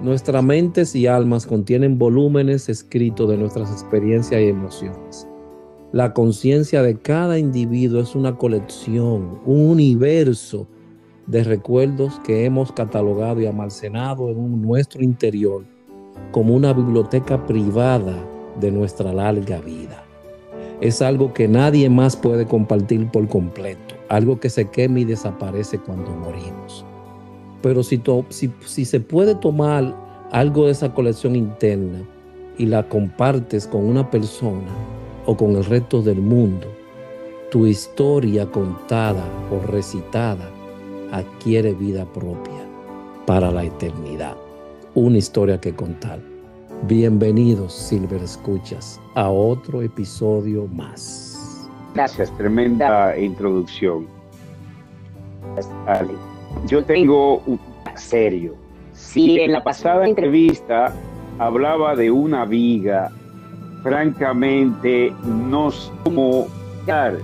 Nuestras mentes y almas contienen volúmenes escritos de nuestras experiencias y emociones. La conciencia de cada individuo es una colección, un universo de recuerdos que hemos catalogado y almacenado en nuestro interior como una biblioteca privada de nuestra larga vida. Es algo que nadie más puede compartir por completo, algo que se quema y desaparece cuando morimos. Pero si, se puede tomar algo de esa colección interna y la compartes con una persona o con el resto del mundo, tu historia contada o recitada adquiere vida propia para la eternidad. Una historia que contar. Bienvenidos, Silver Escuchas, a otro episodio más. Gracias, tremenda introducción yo tengo un serio. Si en la pasada entrevista hablaba de una viga, francamente no sé cómo dar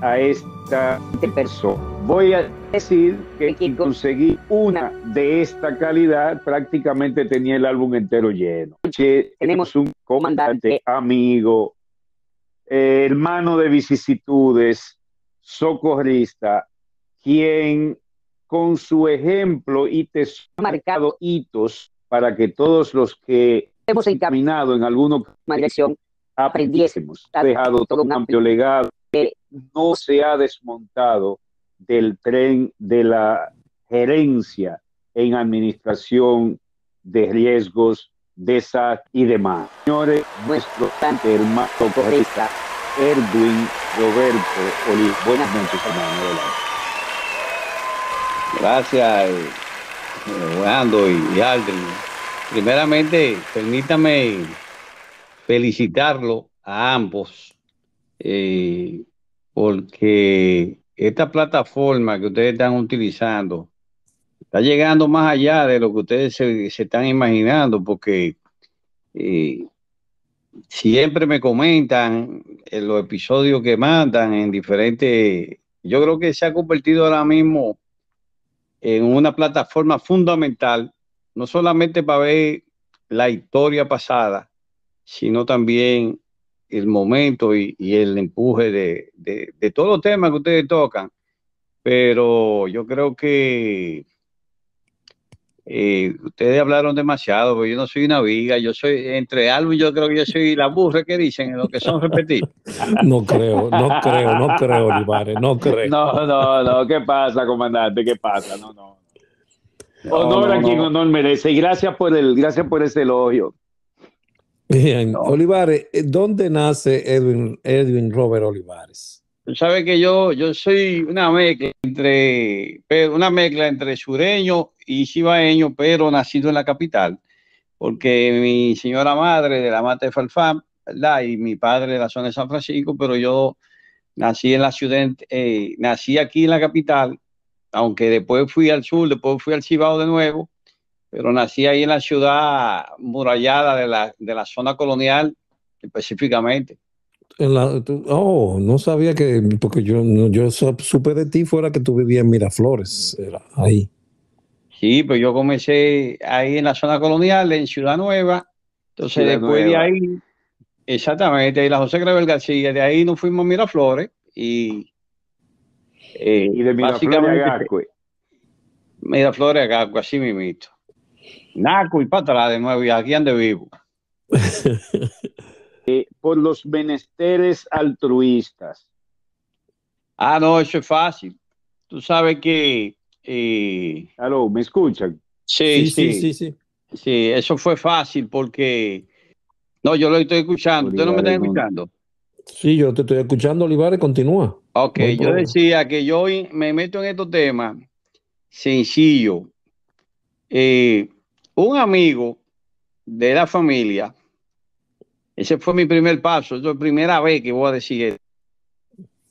a esta persona. Voy a decir que conseguí una de esta calidad prácticamente tenía el álbum entero lleno. Tenemos un comandante, amigo, hermano de vicisitudes, socorrista, quien con su ejemplo y te ha marcado hitos para que todos los que hemos encaminado en alguna dirección aprendiésemos. Ha dejado todo un amplio legado que eh, no se ha desmontado del tren de la gerencia en administración de riesgos, de SAC y demás. Señores, pues, nuestro hermano correcta, Erwin Roberto Oli. Buenas noches, hermano. Gracias, Juan eh, eh, y, y Aldrin. Primeramente, permítame felicitarlo a ambos eh, porque esta plataforma que ustedes están utilizando está llegando más allá de lo que ustedes se, están imaginando porque siempre me comentan en los episodios que mandan en diferentes... Yo creo que se ha convertido ahora mismo en una plataforma fundamental, no solamente para ver la historia pasada, sino también el momento y, el empuje de, de, de todos los temas que ustedes tocan. Pero yo creo que eh, ustedes hablaron demasiado, porque yo no soy una viga, yo soy, entre y yo creo que yo soy la burra que dicen en lo que son repetir. No creo, no creo, no creo, Olivares, no creo. No, no, no, ¿qué pasa, comandante? ¿Qué pasa? No, no. Honor a quien honor merece y gracias por el, gracias por ese elogio. Bien, Olivares, eh, ¿dónde nace Edwin, Edwin Robert Olivares? Sabe que yo, yo soy una mezcla entre, una mezcla entre sureño y cibaeño, pero nacido en la capital, porque mi señora madre de la Mata de Falfán, Y mi padre de la zona de San Francisco, pero yo nací en la ciudad, eh, nací aquí en la capital, aunque después fui al sur, después fui al Cibao de nuevo, pero nací ahí en la ciudad murallada de la, de la zona colonial específicamente. oh, no sabía que, porque yo, yo supe de ti fuera que tú vivías en Miraflores, era ahí. Sí, pues yo comencé ahí en la zona colonial, en Ciudad Nueva. Entonces, después de ahí, exactamente, y la José Gravel García, de ahí nos fuimos a Miraflores y. y de Miraflores a Gascue. Miraflores a así mismito. Naco y para atrás de nuevo, y aquí ande vivo. eh, por los menesteres altruistas. Ah, no, eso es fácil. Tú sabes que y Aló, ¿me escuchan? Sí sí, sí sí, sí, eso fue fácil porque... No, yo lo estoy escuchando. Olivares, ¿Usted no me está escuchando? Sí, yo te estoy escuchando, Olivares, continúa. Ok, yo decía que yo me meto en estos temas sencillo. Eh, un amigo de la familia, ese fue mi primer paso, es la primera vez que voy a decir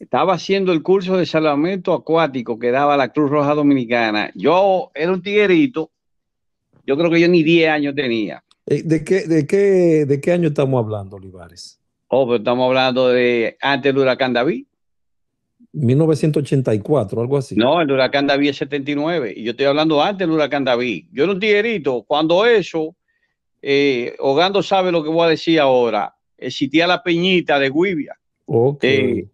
estaba haciendo el curso de salvamento acuático que daba la Cruz Roja Dominicana. Yo era un tiguerito, yo creo que yo ni 10 años tenía. Eh, ¿De qué, de, qué, año estamos hablando, Olivares? Oh, pero estamos hablando de antes del huracán David. 1984, algo así. No, el huracán David es 79. Y yo estoy hablando antes del huracán David. Yo era un tiguerito. Cuando eso, eh, sabe lo que voy a decir ahora. Existía la peñita de Guivia. Ok... Eh,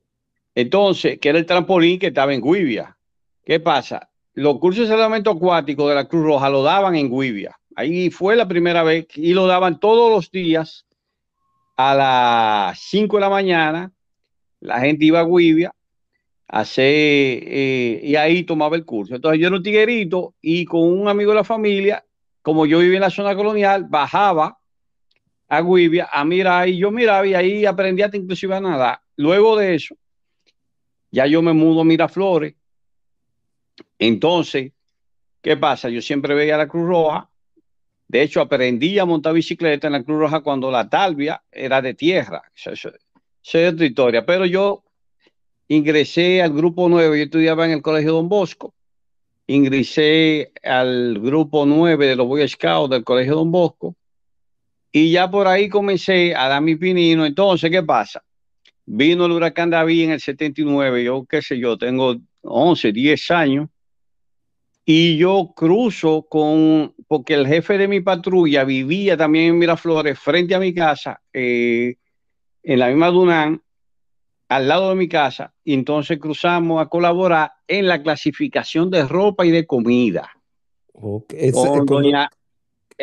entonces, que era el trampolín que estaba en Guivia. ¿Qué pasa? Los cursos de salvamento acuático de la Cruz Roja lo daban en Guivia. Ahí fue la primera vez y lo daban todos los días a las 5 de la mañana. La gente iba a Guivia eh, y ahí tomaba el curso. Entonces yo era un tiguerito y con un amigo de la familia, como yo vivía en la zona colonial, bajaba a Guivia a mirar y yo miraba y ahí aprendí hasta inclusive a nadar. Luego de eso, ya yo me mudo a Miraflores. Entonces, ¿qué pasa? Yo siempre veía la Cruz Roja. De hecho, aprendí a montar bicicleta en la Cruz Roja cuando la talvia era de tierra. Eso, Pero yo ingresé al grupo 9. Yo estudiaba en el Colegio Don Bosco. Ingresé al grupo 9 de los Boy Scouts del Colegio Don Bosco. Y ya por ahí comencé a dar mi pinino. Entonces, ¿qué pasa? Vino el huracán David en el 79, yo qué sé yo, tengo 11, 10 años, y yo cruzo con, porque el jefe de mi patrulla vivía también en Miraflores, frente a mi casa, eh, en la misma Dunán, al lado de mi casa, y entonces cruzamos a colaborar en la clasificación de ropa y de comida. Okay. Eh,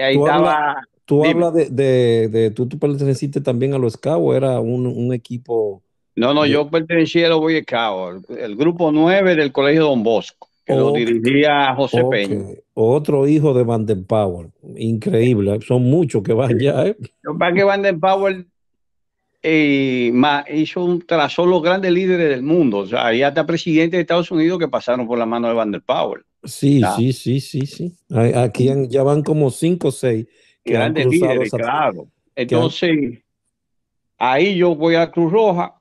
ahí estaba... Tú hablas de, tú, perteneciste también a los Scouts, era un, equipo. No, no, yo pertenecía a los Boy Scouts, el, grupo 9 del Colegio Don Bosco, que lo dirigía José Peña. Otro hijo de Vanden Power, increíble, ¿eh? son muchos que van ya. ¿eh? que Vanden Power eh, hizo un, trazó los grandes líderes del mundo, o sea, hay hasta presidentes de Estados Unidos que pasaron por la mano de Vanden Power. Sí, sí, sí, sí, sí. Aquí ya van como cinco o seis grandes claro. Entonces, ahí yo voy a Cruz Roja.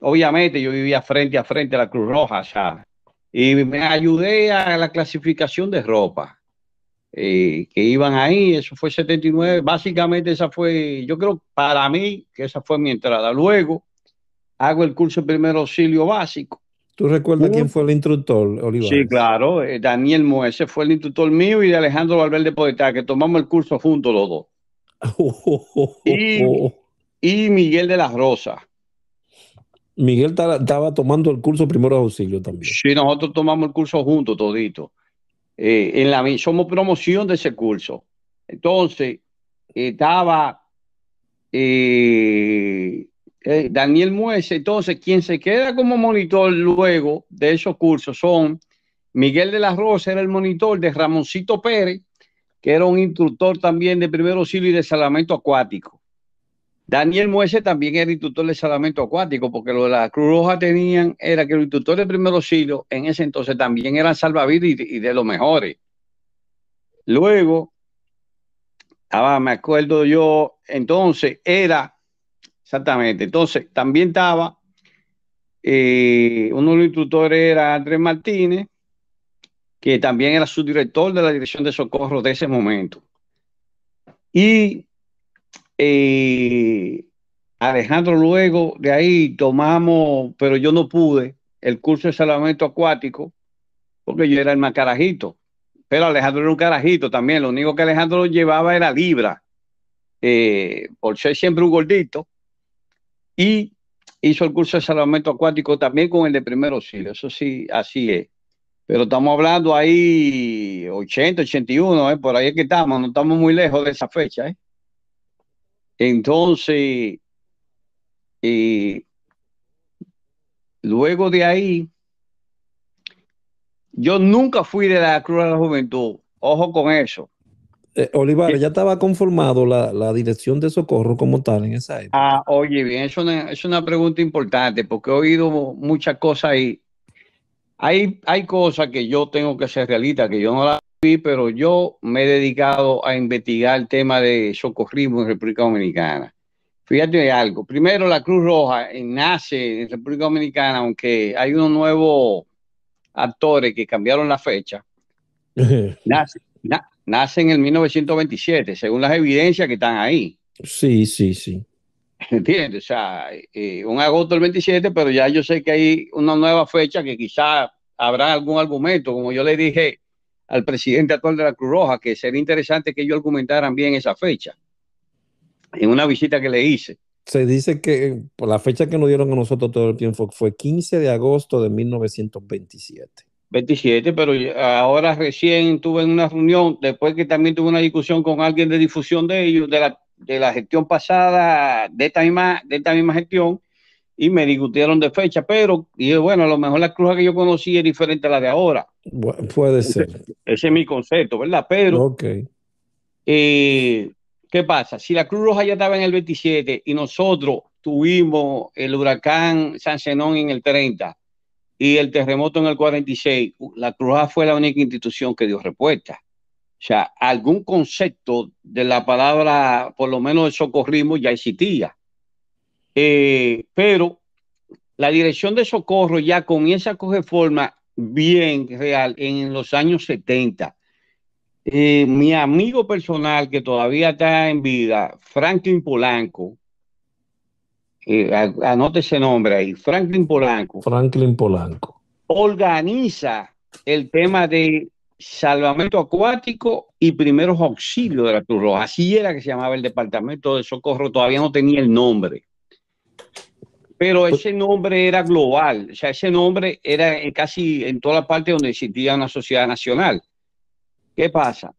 Obviamente, yo vivía frente a frente a la Cruz Roja, Y me ayudé a la clasificación de ropa. Eh, que iban ahí, eso fue 79. Básicamente, esa fue, yo creo, para mí, que esa fue mi entrada. Luego, hago el curso de primer auxilio básico ¿Tú recuerdas quién fue el instructor, Olivares? Sí, claro. Eh, Daniel Moese fue el instructor mío y de Alejandro Valverde Poeta, que tomamos el curso juntos los dos. y, Miguel de las Rosas. Miguel estaba tomando el curso primero de auxilio también. Sí, nosotros tomamos el curso junto, todito. Eh, en la, somos promoción de ese curso. Entonces, estaba eh, Daniel Muese, entonces quien se queda como monitor luego de esos cursos son Miguel de la Rosa, era el monitor de Ramoncito Pérez, que era un instructor también de primeros auxilio y de salvamento acuático. Daniel Muese también era instructor de salvamento acuático, porque lo de la Cruz Roja tenían era que los instructores de primeros auxilio en ese entonces también eran salvavidas y, de los mejores. Luego, ah, me acuerdo yo, entonces era Exactamente. Entonces, también estaba, eh, uno de los instructores era Andrés Martínez, que también era subdirector de la Dirección de Socorro de ese momento. Y eh, Alejandro, luego de ahí tomamos, pero yo no pude, el curso de salvamento acuático, porque yo era el más carajito. Pero Alejandro era un carajito también, lo único que Alejandro llevaba era libra, eh, por ser siempre un gordito. Y hizo el curso de salvamento acuático también con el de primeros auxilio, eso sí, así es. Pero estamos hablando ahí 80, 81, ¿eh? por ahí es que estamos, no estamos muy lejos de esa fecha. ¿eh? Entonces, y luego de ahí, yo nunca fui de la Cruz de la Juventud, ojo con eso eh, ya estaba conformado la, dirección de socorro como tal en esa época. Ah, oye, bien, es una, es una pregunta importante porque he oído muchas cosas ahí. hay, hay cosas que yo tengo que hacer realistas, que yo no las vi, pero yo me he dedicado a investigar el tema de socorrismo en República Dominicana. Fíjate algo, primero la Cruz Roja nace en República Dominicana, aunque hay unos nuevos actores que cambiaron la fecha. nace, na nace en el 1927, según las evidencias que están ahí. Sí, sí, sí. ¿Entiendes? O sea, eh, un agosto del 27, pero ya yo sé que hay una nueva fecha que quizá habrá algún argumento, como yo le dije al presidente actual de la Cruz Roja, que sería interesante que ellos argumentaran bien esa fecha, en una visita que le hice. Se dice que por la fecha que nos dieron a nosotros todo el tiempo fue 15 de agosto de 1927. 27, pero ahora recién tuve una reunión, después que también tuve una discusión con alguien de difusión de ellos, de la, gestión pasada, de esta, misma, de esta misma gestión, y me discutieron de fecha, pero dije, bueno, a lo mejor la cruz que yo conocí es diferente a la de ahora. puede ser. Ese, es mi concepto, ¿verdad? Pero, eh, ¿qué pasa? Si la Cruz Roja ya estaba en el 27 y nosotros tuvimos el huracán San en el 30, y el terremoto en el 46, la Cruz fue la única institución que dio respuesta. O sea, algún concepto de la palabra, por lo menos de socorrismo, ya existía. Eh, pero la dirección de socorro ya comienza a coger forma bien real en los años 70. Eh, mi amigo personal que todavía está en vida, Franklin Polanco, anote ese nombre ahí, Franklin Polanco. Franklin Polanco. Organiza el tema de salvamento acuático y primeros auxilios de la Cruz Roja. Así era que se llamaba el Departamento de Socorro, todavía no tenía el nombre. Pero pues ese nombre era global, o sea, ese nombre era casi en toda la parte donde existía una sociedad nacional. ¿Qué pasa?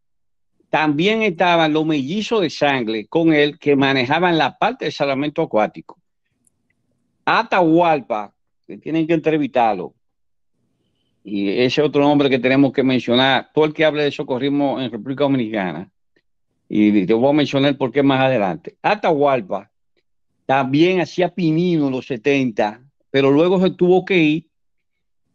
También estaban los mellizos de sangre con él que manejaban la parte de salvamento acuático. Atahualpa, que tienen que entrevistarlo. Y ese otro nombre que tenemos que mencionar, todo el que hable de socorrismo en República Dominicana, y te voy a mencionar por qué más adelante. Atahualpa también hacía pinino en los 70, pero luego se tuvo que ir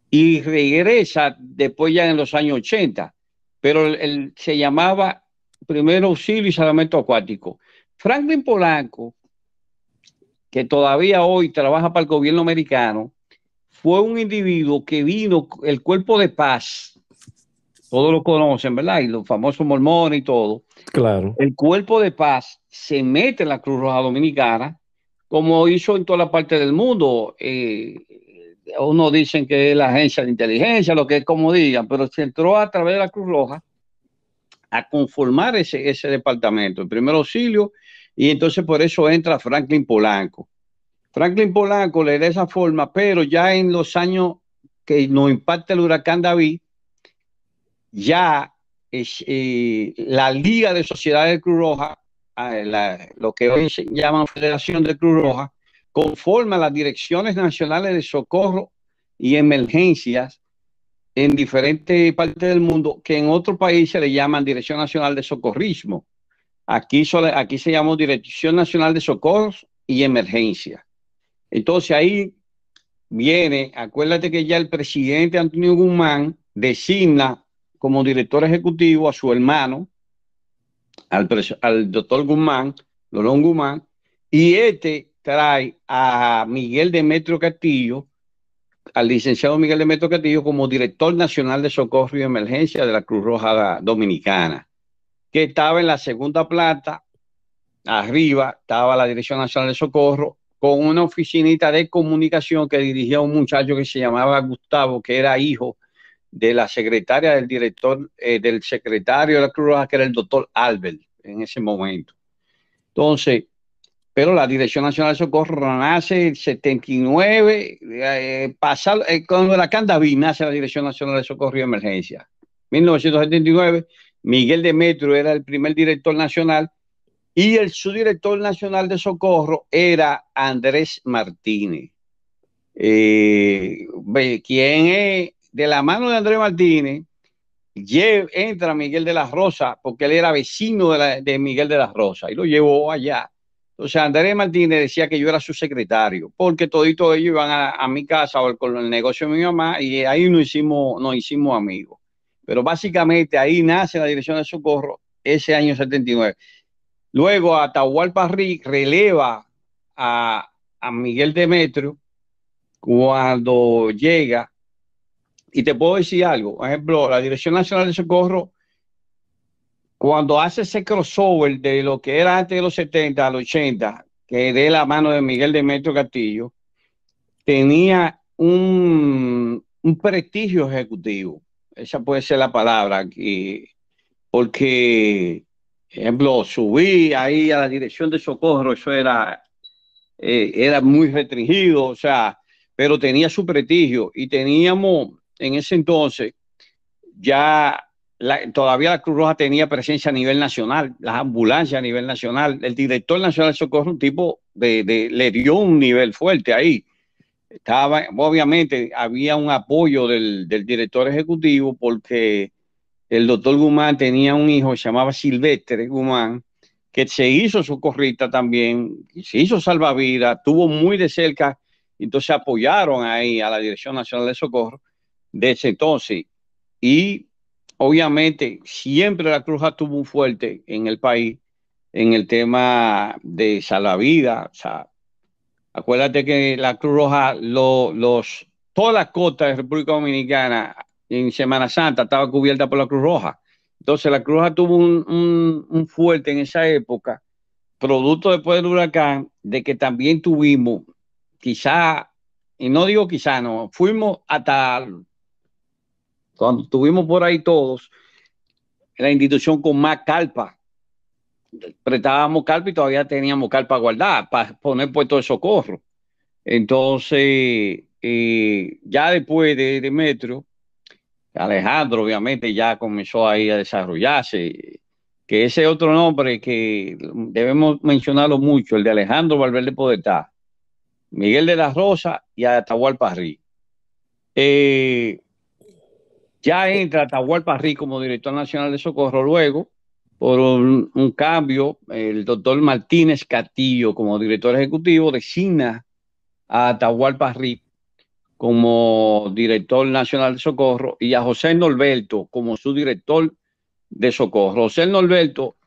y regresa después ya en los años 80. Pero él, se llamaba primero auxilio y salvamento acuático. Franklin Polanco que todavía hoy trabaja para el gobierno americano, fue un individuo que vino, el cuerpo de paz, todos lo conocen, ¿verdad? Y los famosos mormones y todo. Claro. El cuerpo de paz se mete en la Cruz Roja Dominicana, como hizo en toda la parte del mundo. Eh, no dicen que es la agencia de inteligencia, lo que es como digan, pero se entró a través de la Cruz Roja a conformar ese, ese departamento, el primer auxilio y entonces por eso entra Franklin Polanco. Franklin Polanco le da esa forma, pero ya en los años que nos impacta el huracán David, ya eh, la Liga de Sociedades de Cruz Roja, ah, lo que hoy se llama Federación de Cruz Roja, conforma las direcciones nacionales de socorro y emergencias en diferentes partes del mundo que en otros países le llaman Dirección Nacional de Socorrismo. Aquí, se llamó Dirección Nacional de Socorros y Emergencia. Entonces ahí viene, acuérdate que ya el presidente Antonio Guzmán designa como director ejecutivo a su hermano, al, al doctor Guzmán, Lolón Guzmán, y este trae a Miguel Demetrio Castillo, al licenciado Miguel Demetrio Castillo, como director nacional de socorro y emergencia de la Cruz Roja Dominicana que estaba en la segunda planta, arriba estaba la Dirección Nacional de Socorro, con una oficinita de comunicación que dirigía un muchacho que se llamaba Gustavo, que era hijo de la secretaria del director, eh, del secretario de la Cruz Roja, que era el doctor Albert en ese momento. Entonces, pero la Dirección Nacional de Socorro nace en 79, eh, pasado, eh, la Candaví nace la Dirección Nacional de Socorro y Emergencia. 1979 Miguel de Metro era el primer director nacional y el subdirector nacional de socorro era Andrés Martínez, eh, quien es de la mano de Andrés Martínez. Entra Miguel de las Rosas porque él era vecino de, Miguel de las Rosa y lo llevó allá. Entonces Andrés Martínez decía que yo era su secretario, porque todito ellos iban a, mi casa o con el negocio de mi mamá y ahí nos hicimos, nos hicimos amigos. Pero básicamente ahí nace la Dirección de Socorro ese año 79. Luego Atahualpa Rick releva a, a Miguel Demetrio cuando llega. Y te puedo decir algo, por ejemplo, la Dirección Nacional de Socorro, cuando hace ese crossover de lo que era antes de los 70 al 80, que de la mano de Miguel Demetrio Castillo, tenía un prestigio ejecutivo. Esa puede ser la palabra aquí. Porque, ejemplo, subí ahí a la dirección de socorro, eso era, eh, era muy restringido, o sea, pero tenía su prestigio y teníamos en ese entonces ya todavía la Cruz Roja tenía presencia a nivel nacional, las ambulancias a nivel nacional, el director nacional de socorro, un tipo de, le dio un nivel fuerte ahí obviamente, había un apoyo del, director ejecutivo porque el doctor gumán tenía un hijo, se llamaba Silvestre gumán que se hizo su también, se hizo salvavidas, tuvo muy de cerca, entonces apoyaron ahí a la Dirección Nacional de Socorro desde entonces. Y obviamente siempre la Cruz estuvo fuerte en el país en el tema de salvavidas, o sea, Acuérdate que la Cruz Roja, los, todas las costas de República Dominicana en Semana Santa estaba cubierta por la Cruz Roja. Entonces la Cruz Roja tuvo un, fuerte en esa época, producto después del huracán, de que también tuvimos, quizá, y no digo quizá, no, fuimos hasta cuando estuvimos por ahí todos, la institución con más calpa prestábamos carpa y todavía teníamos carpa guardada para poner puesto de socorro. Entonces, eh, ya después de, Demetrio... Metro, Alejandro obviamente ya comenzó ahí a desarrollarse, que ese otro nombre que debemos mencionarlo mucho, el de Alejandro Valverde Podetá, Miguel de la Rosa y Atahual Parrí. Eh, ya entra Atahual Parrí como director nacional de Socorro luego, por un, cambio, el doctor Martínez Catillo, como director ejecutivo designa a Atahualpa Rip como director nacional de socorro y a José Norberto como su director de socorro. José Norberto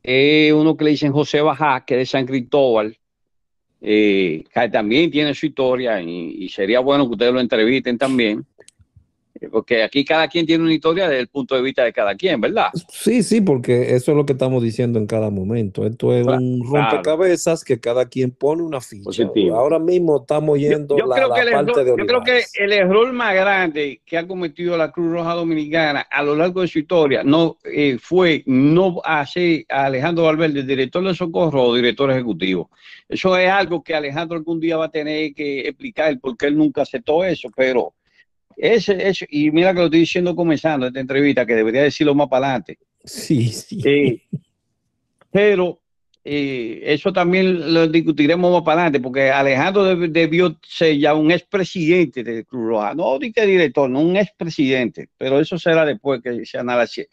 es uno que le dicen José Bajá, que es de San Cristóbal, eh, que también tiene su historia y, sería bueno que ustedes lo entrevisten también. Porque aquí cada quien tiene una historia desde el punto de vista de cada quien, ¿verdad? Sí, sí, porque eso es lo que estamos diciendo en cada momento. Esto es un rompecabezas que cada quien pone una ficha. Ahora mismo estamos yendo yo, la, creo que parte de Yo creo que el error más grande que ha cometido la Cruz Roja Dominicana a lo largo de su historia no eh, fue no hacer a Alejandro Valverde director de socorro o director ejecutivo. Eso es algo que Alejandro algún día va a tener que explicar porque él nunca aceptó eso, pero eso, y mira que lo estoy diciendo comenzando esta entrevista, que debería decirlo más para adelante. Sí, sí. pero eh, eso también lo discutiremos más para adelante, porque Alejandro debió ser ya un expresidente del Cruz Roja, no dije director, no un expresidente, pero eso será después que se analice,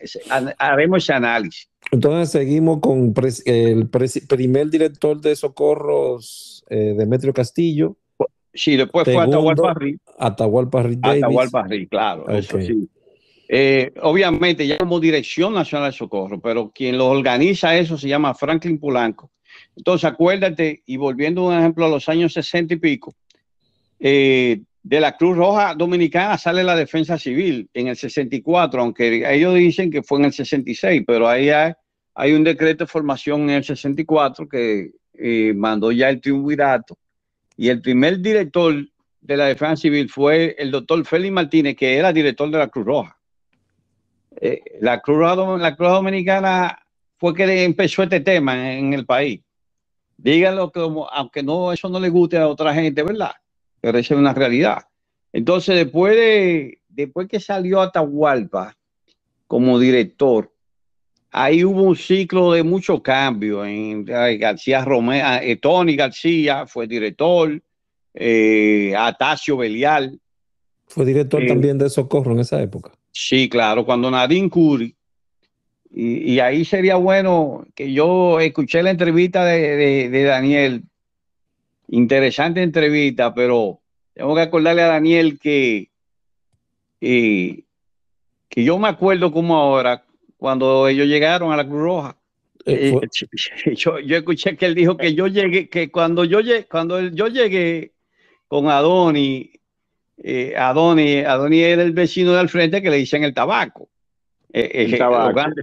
haremos ese análisis. Entonces seguimos con el primer director de socorros, eh, Demetrio Castillo, Sí, después fue Atahualparri. Atahualparri claro, eso sí. Eh, obviamente, ya como Dirección Nacional de Socorro, pero quien lo organiza eso se llama Franklin Pulanco. Entonces, acuérdate, y volviendo un ejemplo a los años sesenta y pico, eh, de la Cruz Roja Dominicana sale la defensa civil en el 64, aunque ellos dicen que fue en el 66, pero ahí hay, un decreto de formación en el 64 que eh, mandó ya el triunvirato y el primer director de la Defensa Civil fue el doctor Félix Martínez, que era director de la Cruz Roja. Eh, la, Cruz Roja Dominicana fue que empezó este tema en, el país. Díganlo como, aunque no, eso no le guste a otra gente, ¿verdad? Pero esa es una realidad. Entonces, después de, después que salió Atahualpa como director, ahí hubo un ciclo de mucho cambio. En, García Romero, ah, eh, Tony García fue director, eh, Atacio Belial. Fue director eh, también de Socorro en esa época. Sí, claro, cuando Nadine Curi. Y, ahí sería bueno que yo escuché la entrevista de, Daniel. Interesante entrevista, pero tengo que acordarle a Daniel que, eh, que yo me acuerdo como ahora cuando ellos llegaron a la Cruz Roja. Eh, eh, yo, escuché que él dijo que yo llegué, que cuando yo llegué, cuando yo llegué con Adoni, eh, Adoni, Adoni era el vecino del frente que le dicen el tabaco. Eh, el tabaco. Ahogando,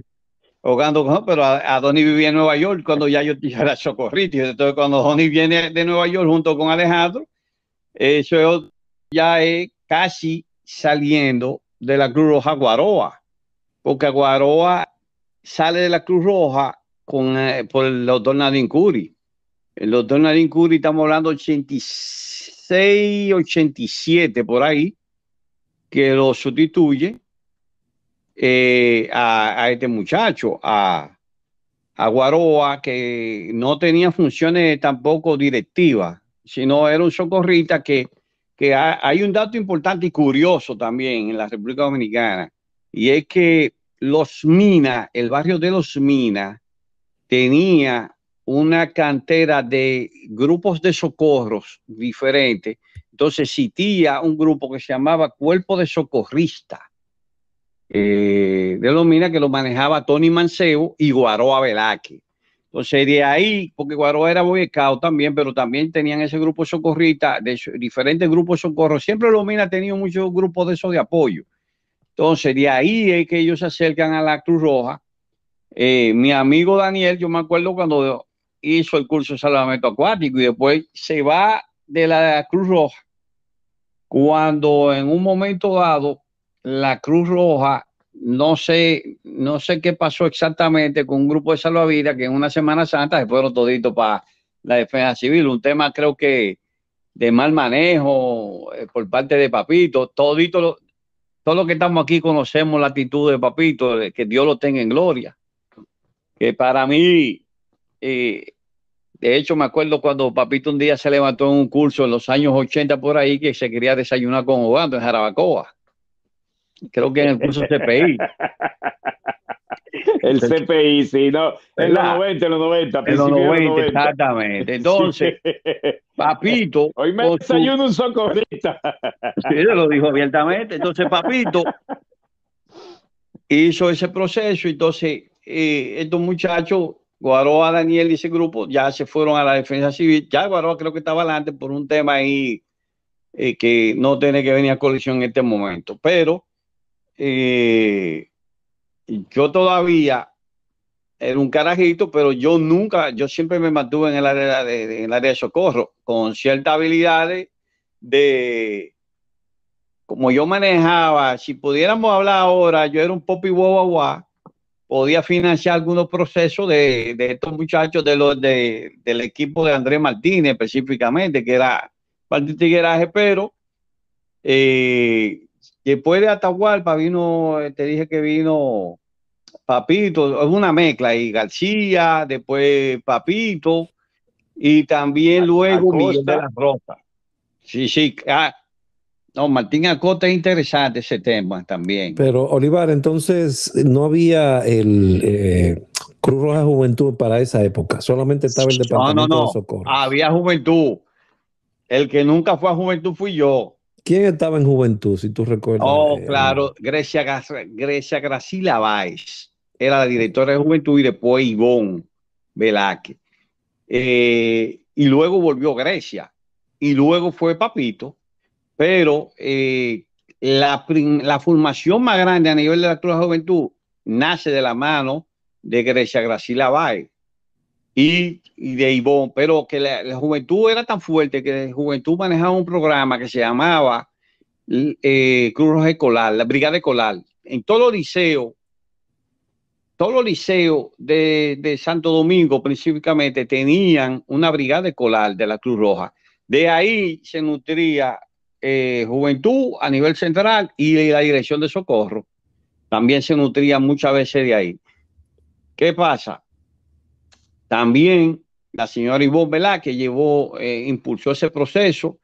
ahogando, pero Adoni vivía en Nueva York cuando ya yo era socorrito. Entonces, cuando Adoni viene de Nueva York junto con Alejandro, eso ya es casi saliendo de la Cruz Roja Guaroa porque Guaroa sale de la Cruz Roja con, eh, por el doctor Nadine Curi. El doctor Nadine Curi, estamos hablando 86, 87 por ahí, que lo sustituye eh, a, este muchacho, a, Guaroa, que no tenía funciones tampoco directivas, sino era un socorrista que, que hay un dato importante y curioso también en la República Dominicana y es que Los Minas, el barrio de Los Minas, tenía una cantera de grupos de socorros diferentes. Entonces existía un grupo que se llamaba Cuerpo de Socorrista eh, de Los Minas, que lo manejaba Tony Mancebo y Guaroa Velázquez. Entonces, de ahí, porque Guaroa era Boy también, pero también tenían ese grupo socorrista, de diferentes grupos de socorro. Siempre Los Minas tenían muchos grupos de esos de apoyo. Entonces, de ahí es que ellos se acercan a la Cruz Roja. Eh, mi amigo Daniel, yo me acuerdo cuando hizo el curso de salvamento acuático y después se va de la Cruz Roja. Cuando en un momento dado, la Cruz Roja, no sé, no sé qué pasó exactamente con un grupo de salvavidas que en una Semana Santa se fueron toditos para la defensa civil. Un tema creo que de mal manejo eh, por parte de Papito, todito, todos los que estamos aquí conocemos la actitud de Papito, que Dios lo tenga en gloria. Que para mí, eh, de hecho, me acuerdo cuando Papito un día se levantó en un curso en los años 80 por ahí que se quería desayunar con Obando en Jarabacoa. Creo que en el curso CPI. El CPI, sí, no, en los 90, en los 90. En los 90, exactamente. Entonces, Papito. Hoy me desayuno su... un socorrista. Sí, lo dijo abiertamente. Entonces, Papito hizo ese proceso. Entonces, eh, estos muchachos, Guaroa, Daniel y ese grupo, ya se fueron a la defensa civil. Ya Guaroa creo que estaba adelante por un tema ahí eh, que no tiene que venir a colisión en este momento. Pero. Eh, yo todavía era un carajito, pero yo nunca, yo siempre me mantuve en el área de, área de socorro, con ciertas habilidades de, como yo manejaba, si pudiéramos hablar ahora, yo era un popi wow. podía financiar algunos procesos de, estos muchachos de los de, del equipo de Andrés Martínez específicamente, que era parte tigueraje, pero eh, Después de Atahualpa vino, te dije que vino Papito, es una mezcla y García, después Papito y también luego la Rosa. Sí, sí. Ah, no, Martín Acosta es interesante ese tema también. Pero Olivar, entonces no había el eh, Cruz Roja Juventud para esa época, solamente estaba el departamento no, no, no. Había Juventud. El que nunca fue a Juventud fui yo. ¿Quién estaba en juventud, si tú recuerdas? Oh, eh, claro, Grecia, Grecia Gracila Báez, era la directora de juventud y después Ivón Velázquez. Eh, y luego volvió Grecia, y luego fue Papito, pero eh, la, formación más grande a nivel de la actual juventud nace de la mano de Grecia Gracila Báez y, de Ivón, pero que la, juventud era tan fuerte que la juventud manejaba un programa que se llamaba eh, Cruz Roja Escolar, la Brigada Escolar. En todos los liceos, todos los liceos de, Santo Domingo principalmente tenían una brigada escolar de la Cruz Roja. De ahí se nutría eh, juventud a nivel central y la dirección de socorro. También se nutría muchas veces de ahí. ¿Qué pasa? También la señora Ivonne Velá, que llevó, eh, impulsó ese proceso.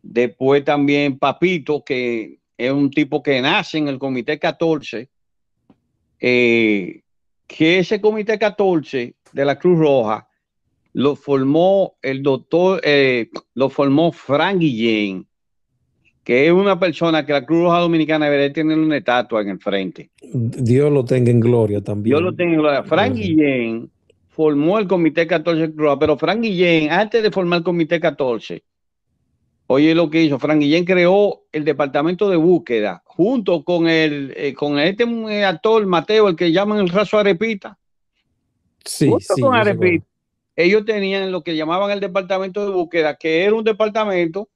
Después también Papito, que es un tipo que nace en el Comité 14, eh, que ese Comité 14 de la Cruz Roja lo formó el doctor, eh, lo formó Frank Guillén, que es una persona que la Cruz Roja Dominicana debería tener una estatua en el frente. Dios lo tenga en gloria también. Dios lo tenga en gloria. Frank Guillén formó el Comité 14 pero Frank Guillén, antes de formar el Comité 14, oye lo que hizo, Frank Guillén creó el departamento de búsqueda junto con el eh, con este eh, actor Mateo, el que llaman el raso Arepita. Sí, con Arepita. Ellos tenían lo que llamaban el departamento de búsqueda, que era un departamento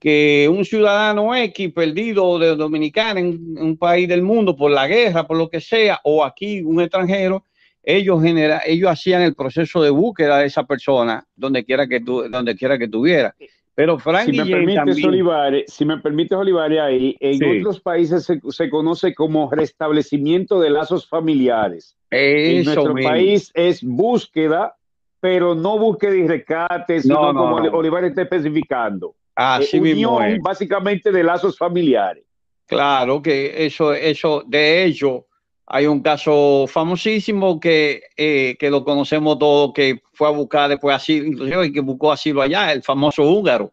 que un ciudadano X perdido de Dominicana en un país del mundo por la guerra, por lo que sea, o aquí un extranjero, ellos, genera, ellos hacían el proceso de búsqueda de esa persona donde quiera que, tú donde quiera que tuviera. Pero Frank si me permites, también... Olivares, si me permites, ahí, en otros países se, se, conoce como restablecimiento de lazos familiares. en nuestro país es búsqueda, pero no búsqueda y rescate, sino como Olivares está especificando. Así eh, unión, básicamente de lazos familiares. Claro que eso, eso, de hecho, hay un caso famosísimo que, eh, que lo conocemos todos, que fue a buscar después asilo, inclusive que buscó asilo allá, el famoso húngaro.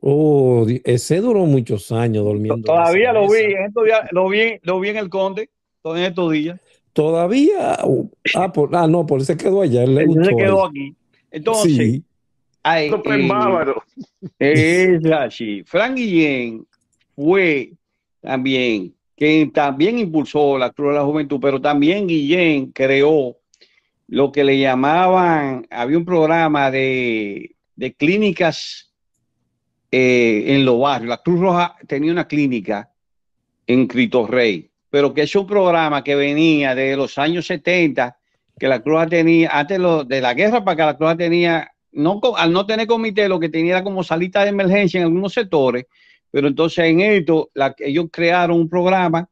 Oh, ese duró muchos años durmiendo. Todavía lo vi, lo vi, lo vi en el Conde, en estos días. Todavía, oh, ah, ah, no, por eso quedó allá. Él se quedó aquí. Entonces, sí. eh, es así. Frank Guillén fue también que también impulsó la Cruz de la Juventud, pero también Guillén creó lo que le llamaban, había un programa de, de clínicas eh, en los barrios. La Cruz Roja tenía una clínica en Critorrey, pero que es un programa que venía de los años 70, que la Cruz tenía, antes de la guerra para que la Cruz tenía, no, al no tener comité, lo que tenía era como salita de emergencia en algunos sectores, pero entonces en esto, ellos crearon un programa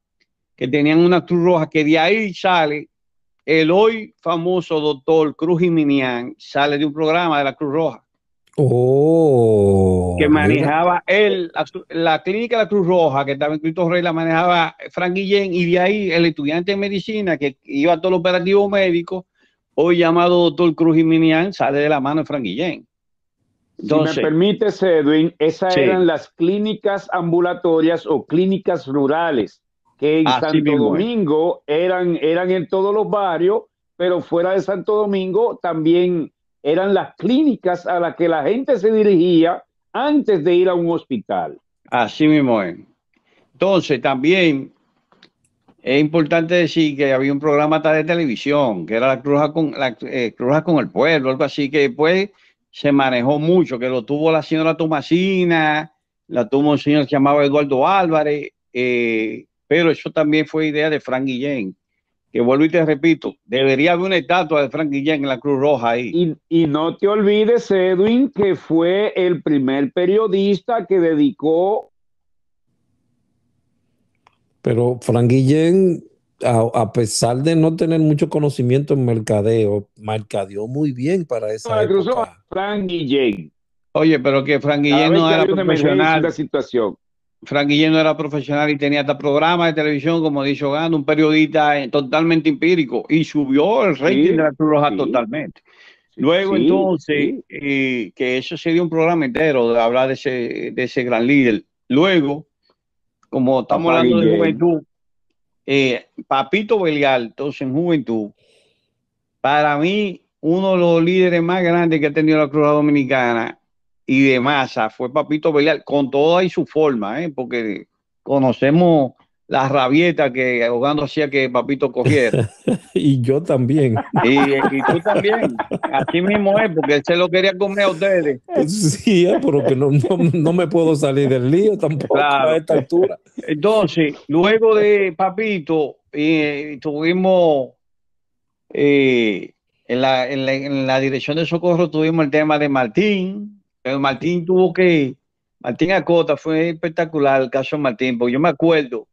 que tenían una Cruz Roja, que de ahí sale el hoy famoso doctor Cruz Jiminián, sale de un programa de la Cruz Roja. Oh, que manejaba él, la, clínica de la Cruz Roja, que estaba en Cristo Rey, la manejaba Frank Guillén, y de ahí el estudiante de medicina que iba a todo el operativo médico, hoy llamado doctor Cruz Jiminián, sale de la mano de Frank Guillén. Si me permite, Edwin, esas eran las clínicas ambulatorias o clínicas rurales, que en Santo Domingo eran, eran en todos los barrios, pero fuera de Santo Domingo también eran las clínicas a las que la gente se dirigía antes de ir a un hospital. Así mismo es. Entonces, también es importante decir que había un programa de televisión, que era la Cruz con, la, eh, Cruz con el Pueblo, algo así, que después se manejó mucho, que lo tuvo la señora Tomasina, la tuvo un señor que llamaba Eduardo Álvarez, eh, pero eso también fue idea de Frank Guillén. Que vuelvo y te repito, debería haber una estatua de Frank Guillén en la Cruz Roja ahí. Y, y no te olvides, Edwin, que fue el primer periodista que dedicó. Pero Frank Guillén a, pesar de no tener mucho conocimiento en mercadeo, mercadeó muy bien para esa Oye, pero que Frank Guillén no era profesional. La situación. Guillén no era profesional y tenía hasta programas de televisión, como dice dicho un periodista eh, totalmente empírico y subió el rating de la Cruz totalmente. Luego entonces, eh, que eso sería un programa entero de hablar de ese, de ese gran líder. Luego, como estamos hablando de juventud, eh, Papito Papito entonces en Juventud, para mí uno de los líderes más grandes que ha tenido la Cruz Dominicana y de masa fue Papito Belial, con toda y su forma, ¿eh? porque conocemos la rabieta que ahogando hacía que Papito cogiera. y yo también. Y, tú también. Así mismo es, porque él se lo quería comer a ustedes. Sí, eh, pero que no, me puedo salir del lío tampoco a esta altura. Entonces, luego de Papito, eh, tuvimos en, la, dirección de socorro, tuvimos el tema de Martín. Pero Martín tuvo que. Martín Acota fue espectacular el caso de Martín, porque yo me acuerdo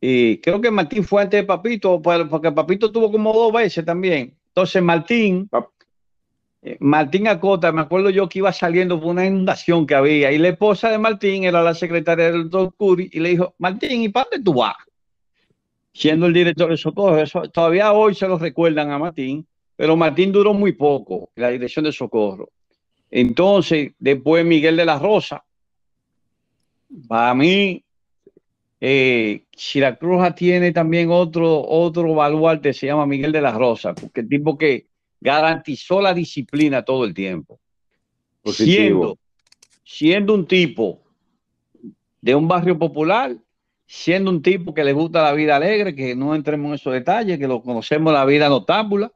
y creo que Martín fue antes de Papito, porque Papito tuvo como dos veces también. Entonces Martín, eh, Martín Acota, me acuerdo yo que iba saliendo por una inundación que había y la esposa de Martín era la secretaria del doctor Curry y le dijo, Martín, ¿y para dónde tú vas? Siendo el director de Socorro, eso, todavía hoy se lo recuerdan a Martín, pero Martín duró muy poco la dirección de Socorro. Entonces, después Miguel de la Rosa, para mí, si la Cruz Roja tiene también otro, otro baluarte, se llama Miguel de la Rosa, porque el tipo que garantizó la disciplina todo el tiempo. Siendo, siendo un tipo de un barrio popular, siendo un tipo que le gusta la vida alegre, que no entremos en esos detalles, que lo conocemos la vida notámbula,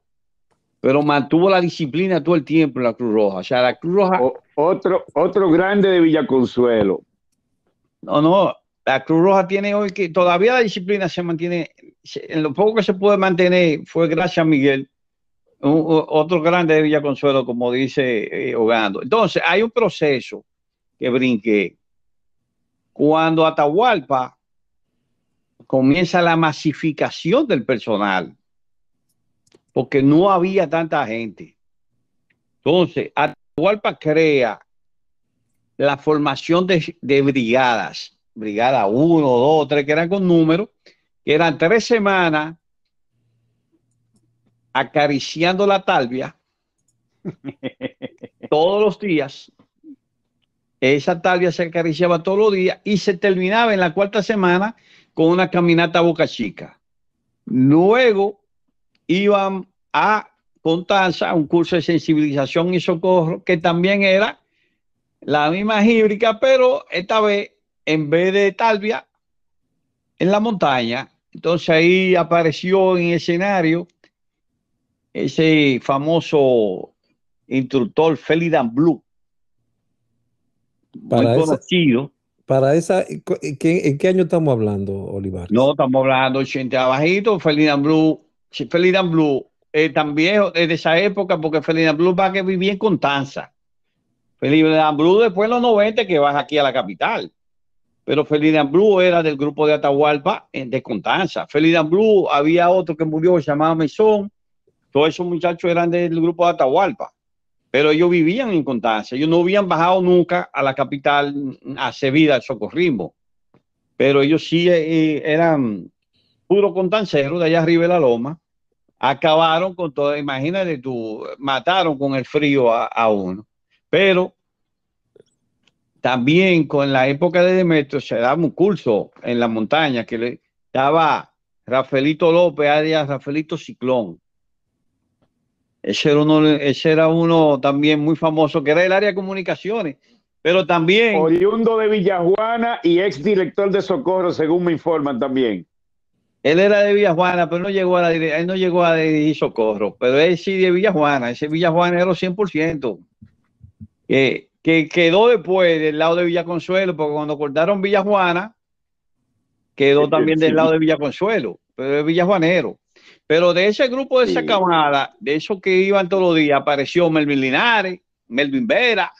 pero mantuvo la disciplina todo el tiempo en la Cruz Roja. O sea, la Cruz Roja. otro, otro grande de Villaconsuelo. No, no, la Cruz Roja tiene hoy que todavía la disciplina se mantiene, en lo poco que se puede mantener fue gracias a Miguel, otro grande de Villa Consuelo, como dice Hogando. Eh, Entonces, hay un proceso que brinqué. Cuando Atahualpa comienza la masificación del personal, porque no había tanta gente. Entonces, Atahualpa crea la formación de, de brigadas brigada 1, 2, 3, que eran con números, que eran tres semanas acariciando la talvia todos los días. Esa talvia se acariciaba todos los días y se terminaba en la cuarta semana con una caminata Boca Chica. Luego iban a Contanza, un curso de sensibilización y socorro, que también era la misma híbrica, pero esta vez en vez de Talvia, en la montaña. Entonces ahí apareció en el escenario ese famoso instructor Felidan Blue, muy para conocido. ¿en qué, año estamos hablando, Olivar? No, estamos hablando 80 abajito, Felidan Blue, Felidan Blue, eh, es tan viejo esa época, porque Felidan Blue va que vivía en Contanza. Felidan Blue después de los 90 que vas aquí a la capital pero Felidan Blue era del grupo de Atahualpa eh, de Contanza. Felidan Blue, había otro que murió, se llamaba Mesón. Todos esos muchachos eran del grupo de Atahualpa, pero ellos vivían en Contanza. Ellos no habían bajado nunca a la capital, a Sevilla, al socorrismo. Pero ellos sí eh, eh, eran puro contanceros de allá arriba de la loma. Acabaron con todo, imagínate tú, mataron con el frío a uno. Pero también con la época de Demetrio se daba un curso en la montaña que le daba Rafaelito López, área Rafaelito Ciclón. Ese era, uno, también muy famoso, que era del área de comunicaciones, pero también... Oriundo de Villajuana y ex director de Socorro, según me informan también. Él era de Villajuana, pero no llegó a no llegó a dirigir Socorro, pero él sí de Villajuana, ese Villajuana era 100%. Eh, que quedó después del lado de Villaconsuelo, porque cuando cortaron Villa quedó también del lado de Villaconsuelo, pero de villajuanero. Pero de ese grupo de esa camada, de esos que iban todos los días, apareció Melvin Linares, Melvin Vera,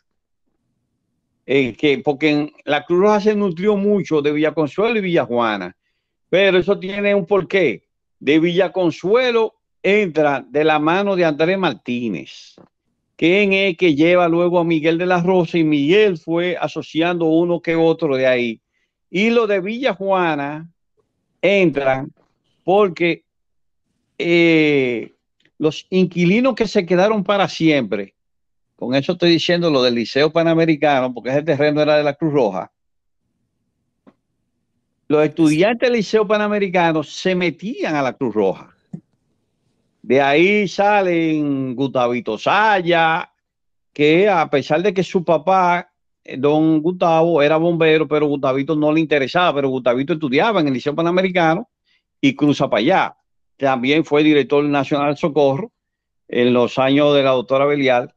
eh, que, porque la Cruz Roja se nutrió mucho de Villaconsuelo y Villa Pero eso tiene un porqué. De Villaconsuelo entra de la mano de Andrés Martínez. ¿Quién es que lleva luego a Miguel de la Rosa? Y Miguel fue asociando uno que otro de ahí. Y lo de Villa Juana entran porque eh, los inquilinos que se quedaron para siempre, con eso estoy diciendo lo del Liceo Panamericano, porque ese terreno era de la Cruz Roja. Los estudiantes del Liceo Panamericano se metían a la Cruz Roja. De ahí salen Gustavito Saya, que a pesar de que su papá, eh, don Gustavo, era bombero, pero Gustavito no le interesaba, pero Gustavito estudiaba en el Liceo Panamericano y cruza para allá. También fue director nacional Socorro en los años de la doctora Belial,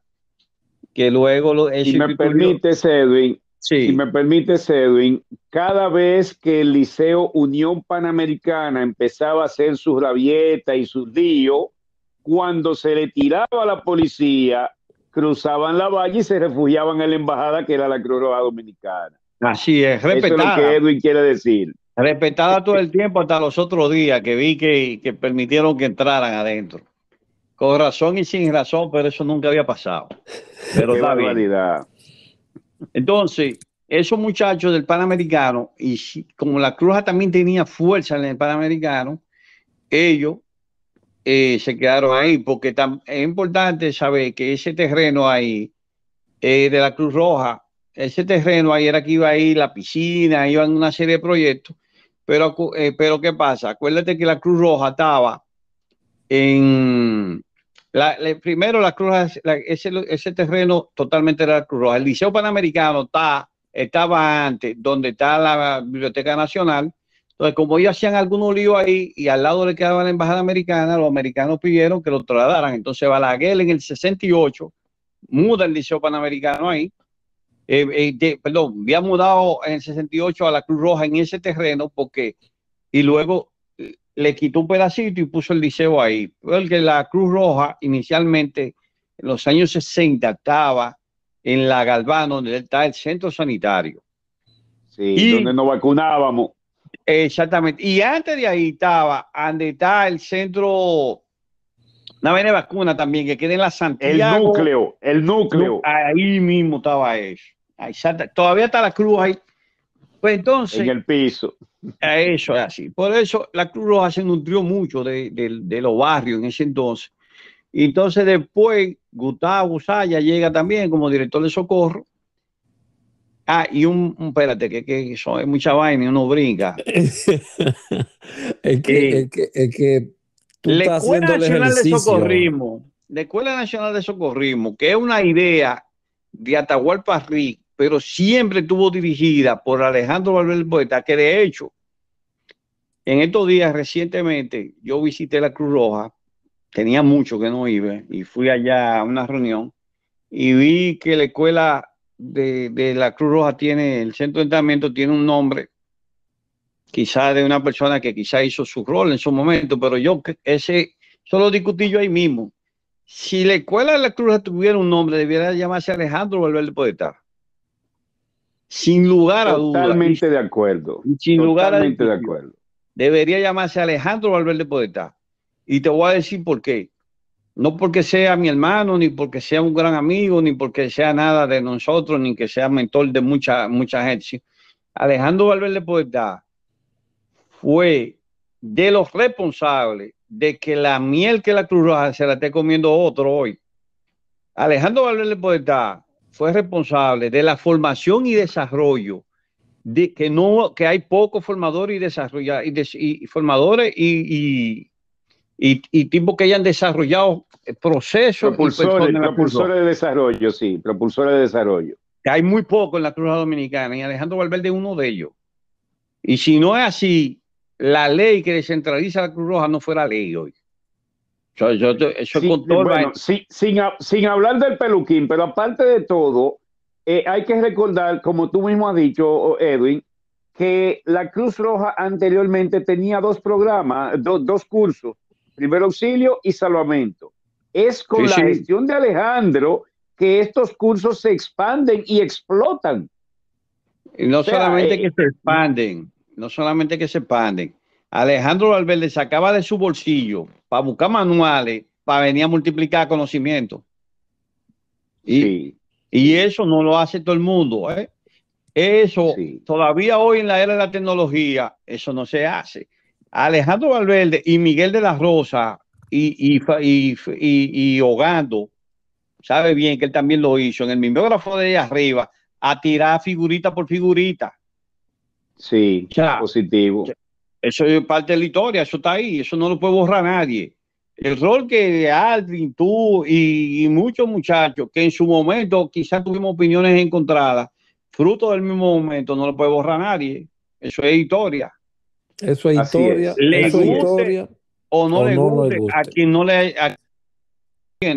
que luego lo... Si me permite, Edwin, Si me permite, Edwin, cada vez que el Liceo Unión Panamericana empezaba a hacer sus rabietas y sus líos, cuando se le tiraba a la policía, cruzaban la valla y se refugiaban en la embajada que era la Cruz Dominicana. Así es, respetada. Eso es lo que Edwin quiere decir. Respetada todo el tiempo hasta los otros días que vi que, permitieron que entraran adentro. Con razón y sin razón, pero eso nunca había pasado. Pero la está Entonces, esos muchachos del Panamericano, y como la Cruz también tenía fuerza en el Panamericano, ellos eh, se quedaron ahí, porque es importante saber que ese terreno ahí eh, de la Cruz Roja, ese terreno ahí era que iba a ir la piscina, iban una serie de proyectos, pero, eh, pero ¿qué pasa? Acuérdate que la Cruz Roja estaba en... La, primero la Cruz ese, terreno totalmente era la Cruz Roja. El Liceo Panamericano está, estaba antes, donde está la Biblioteca Nacional, entonces, como ellos hacían algunos líos ahí y al lado le quedaba la embajada americana, los americanos pidieron que lo trasladaran. Entonces, Balaguer en el 68 muda el Liceo Panamericano ahí. Eh, eh, perdón, había mudado en el 68 a la Cruz Roja en ese terreno porque, y luego eh, le quitó un pedacito y puso el liceo ahí. Porque la Cruz Roja inicialmente en los años 60 estaba en la Galván, donde está el centro sanitario. Sí, donde nos vacunábamos. Exactamente. Y antes de ahí estaba, donde está el centro, una vacuna también, que queda en la Santiago. El núcleo, el núcleo. Ahí mismo estaba eso. todavía está la cruz ahí. Pues entonces. En el piso. Eso es así. Por eso la Cruz Roja se nutrió mucho de, los barrios en ese entonces. Y entonces después Gustavo Saya llega también como director de socorro Ah, y un, espérate, que, que es mucha vaina y uno brinca. es que, que, es que la Escuela Nacional de Socorrismo, la Escuela Nacional de Socorrismo, que es una idea de Atahualpa Rick, pero siempre estuvo dirigida por Alejandro Valverde Boeta, que de hecho, en estos días recientemente yo visité la Cruz Roja, tenía mucho que no iba, y fui allá a una reunión y vi que la escuela de, la Cruz Roja tiene, el centro de entrenamiento tiene un nombre, quizá de una persona que quizá hizo su rol en su momento, pero yo ese, solo discutí yo ahí mismo. Si la escuela de la Cruz Roja tuviera un nombre, debiera llamarse Alejandro Valverde Poeta, Sin lugar a dudas. Totalmente de acuerdo. Sin lugar de acuerdo. Debería llamarse Alejandro Valverde Poeta. Y te voy a decir por qué no porque sea mi hermano, ni porque sea un gran amigo, ni porque sea nada de nosotros, ni que sea mentor de mucha, mucha gente. Alejandro Valverde Puerta fue de los responsables de que la miel que la Cruz Roja se la esté comiendo otro hoy. Alejandro Valverde Puerta fue responsable de la formación y desarrollo de que no que hay pocos formadores y desarrolladores y, formadores y, y y tipos que hayan desarrollado procesos. Pues propulsores, propulsores de desarrollo, sí, propulsores de desarrollo. hay muy poco en la Cruz Dominicana y Alejandro Valverde es uno de ellos. Y si no es así, la ley que descentraliza la Cruz Roja no fuera ley hoy. Yo, yo, yo, bueno, sin, hablar del peluquín, pero aparte de todo, eh, hay que recordar, como tú mismo has dicho, Edwin, que la Cruz Roja anteriormente tenía dos programas, dos cursos, primer auxilio y salvamento. Es con la gestión de Alejandro que estos cursos se expanden y explotan. No solamente eh, que se expanden, no solamente que se expanden. Alejandro Valverde sacaba de su bolsillo para buscar manuales, para venir a multiplicar conocimiento. Y, y eso no lo hace todo el mundo. ¿eh? Eso todavía hoy en la era de la tecnología, eso no se hace. Alejandro Valverde y Miguel de la Rosa y, y, sabe bien que él también lo hizo en el mimeógrafo de allá arriba, a tirar figurita por figurita. Sí, positivo. eso es parte de la historia, eso está ahí, eso no lo puede borrar nadie. El rol que Aldrin, tú y, muchos muchachos que en su momento quizás tuvimos opiniones encontradas, fruto del mismo momento, no lo puede borrar nadie. Eso es historia. Eso es historia. historia o no, le, guste, a quien no le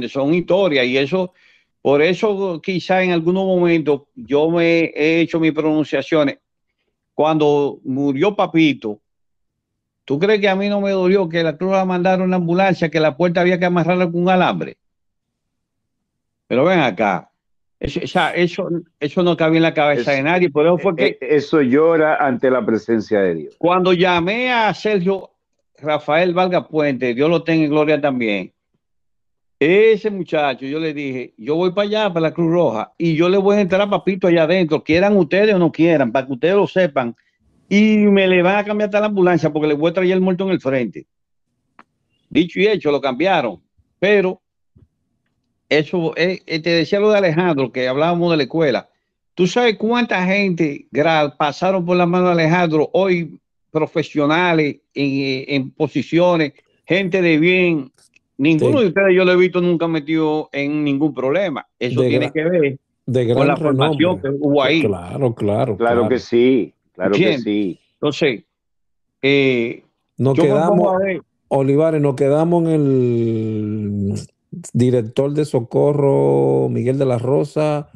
son historias y eso por eso quizá en algunos momentos yo me he hecho mis pronunciaciones cuando murió papito ¿Tú crees que a mí no me dolió que la cruz la mandaron una ambulancia, que la puerta había que amarrarla con un alambre? Pero ven acá. Eso, eso, eso no cabía en la cabeza de nadie. fue e, e, Eso llora ante la presencia de Dios. Cuando llamé a Sergio Rafael Valga Puente, Dios lo tenga en gloria también. Ese muchacho, yo le dije, yo voy para allá, para la Cruz Roja, y yo le voy a entrar a papito allá adentro, quieran ustedes o no quieran, para que ustedes lo sepan. Y me le van a cambiar hasta la ambulancia porque le voy a traer el muerto en el frente. Dicho y hecho, lo cambiaron. Pero eso, eh, eh, te decía lo de Alejandro, que hablábamos de la escuela. ¿Tú sabes cuánta gente pasaron por la mano de Alejandro hoy profesionales eh, en, posiciones, gente de bien. Ninguno de, ustedes yo lo he visto nunca metido en ningún problema. Eso tiene que ver con la formación que hubo ahí. Claro, claro. Claro, que sí, Entonces, eh, nos quedamos, Olivares, nos quedamos en el director de socorro, Miguel de la Rosa.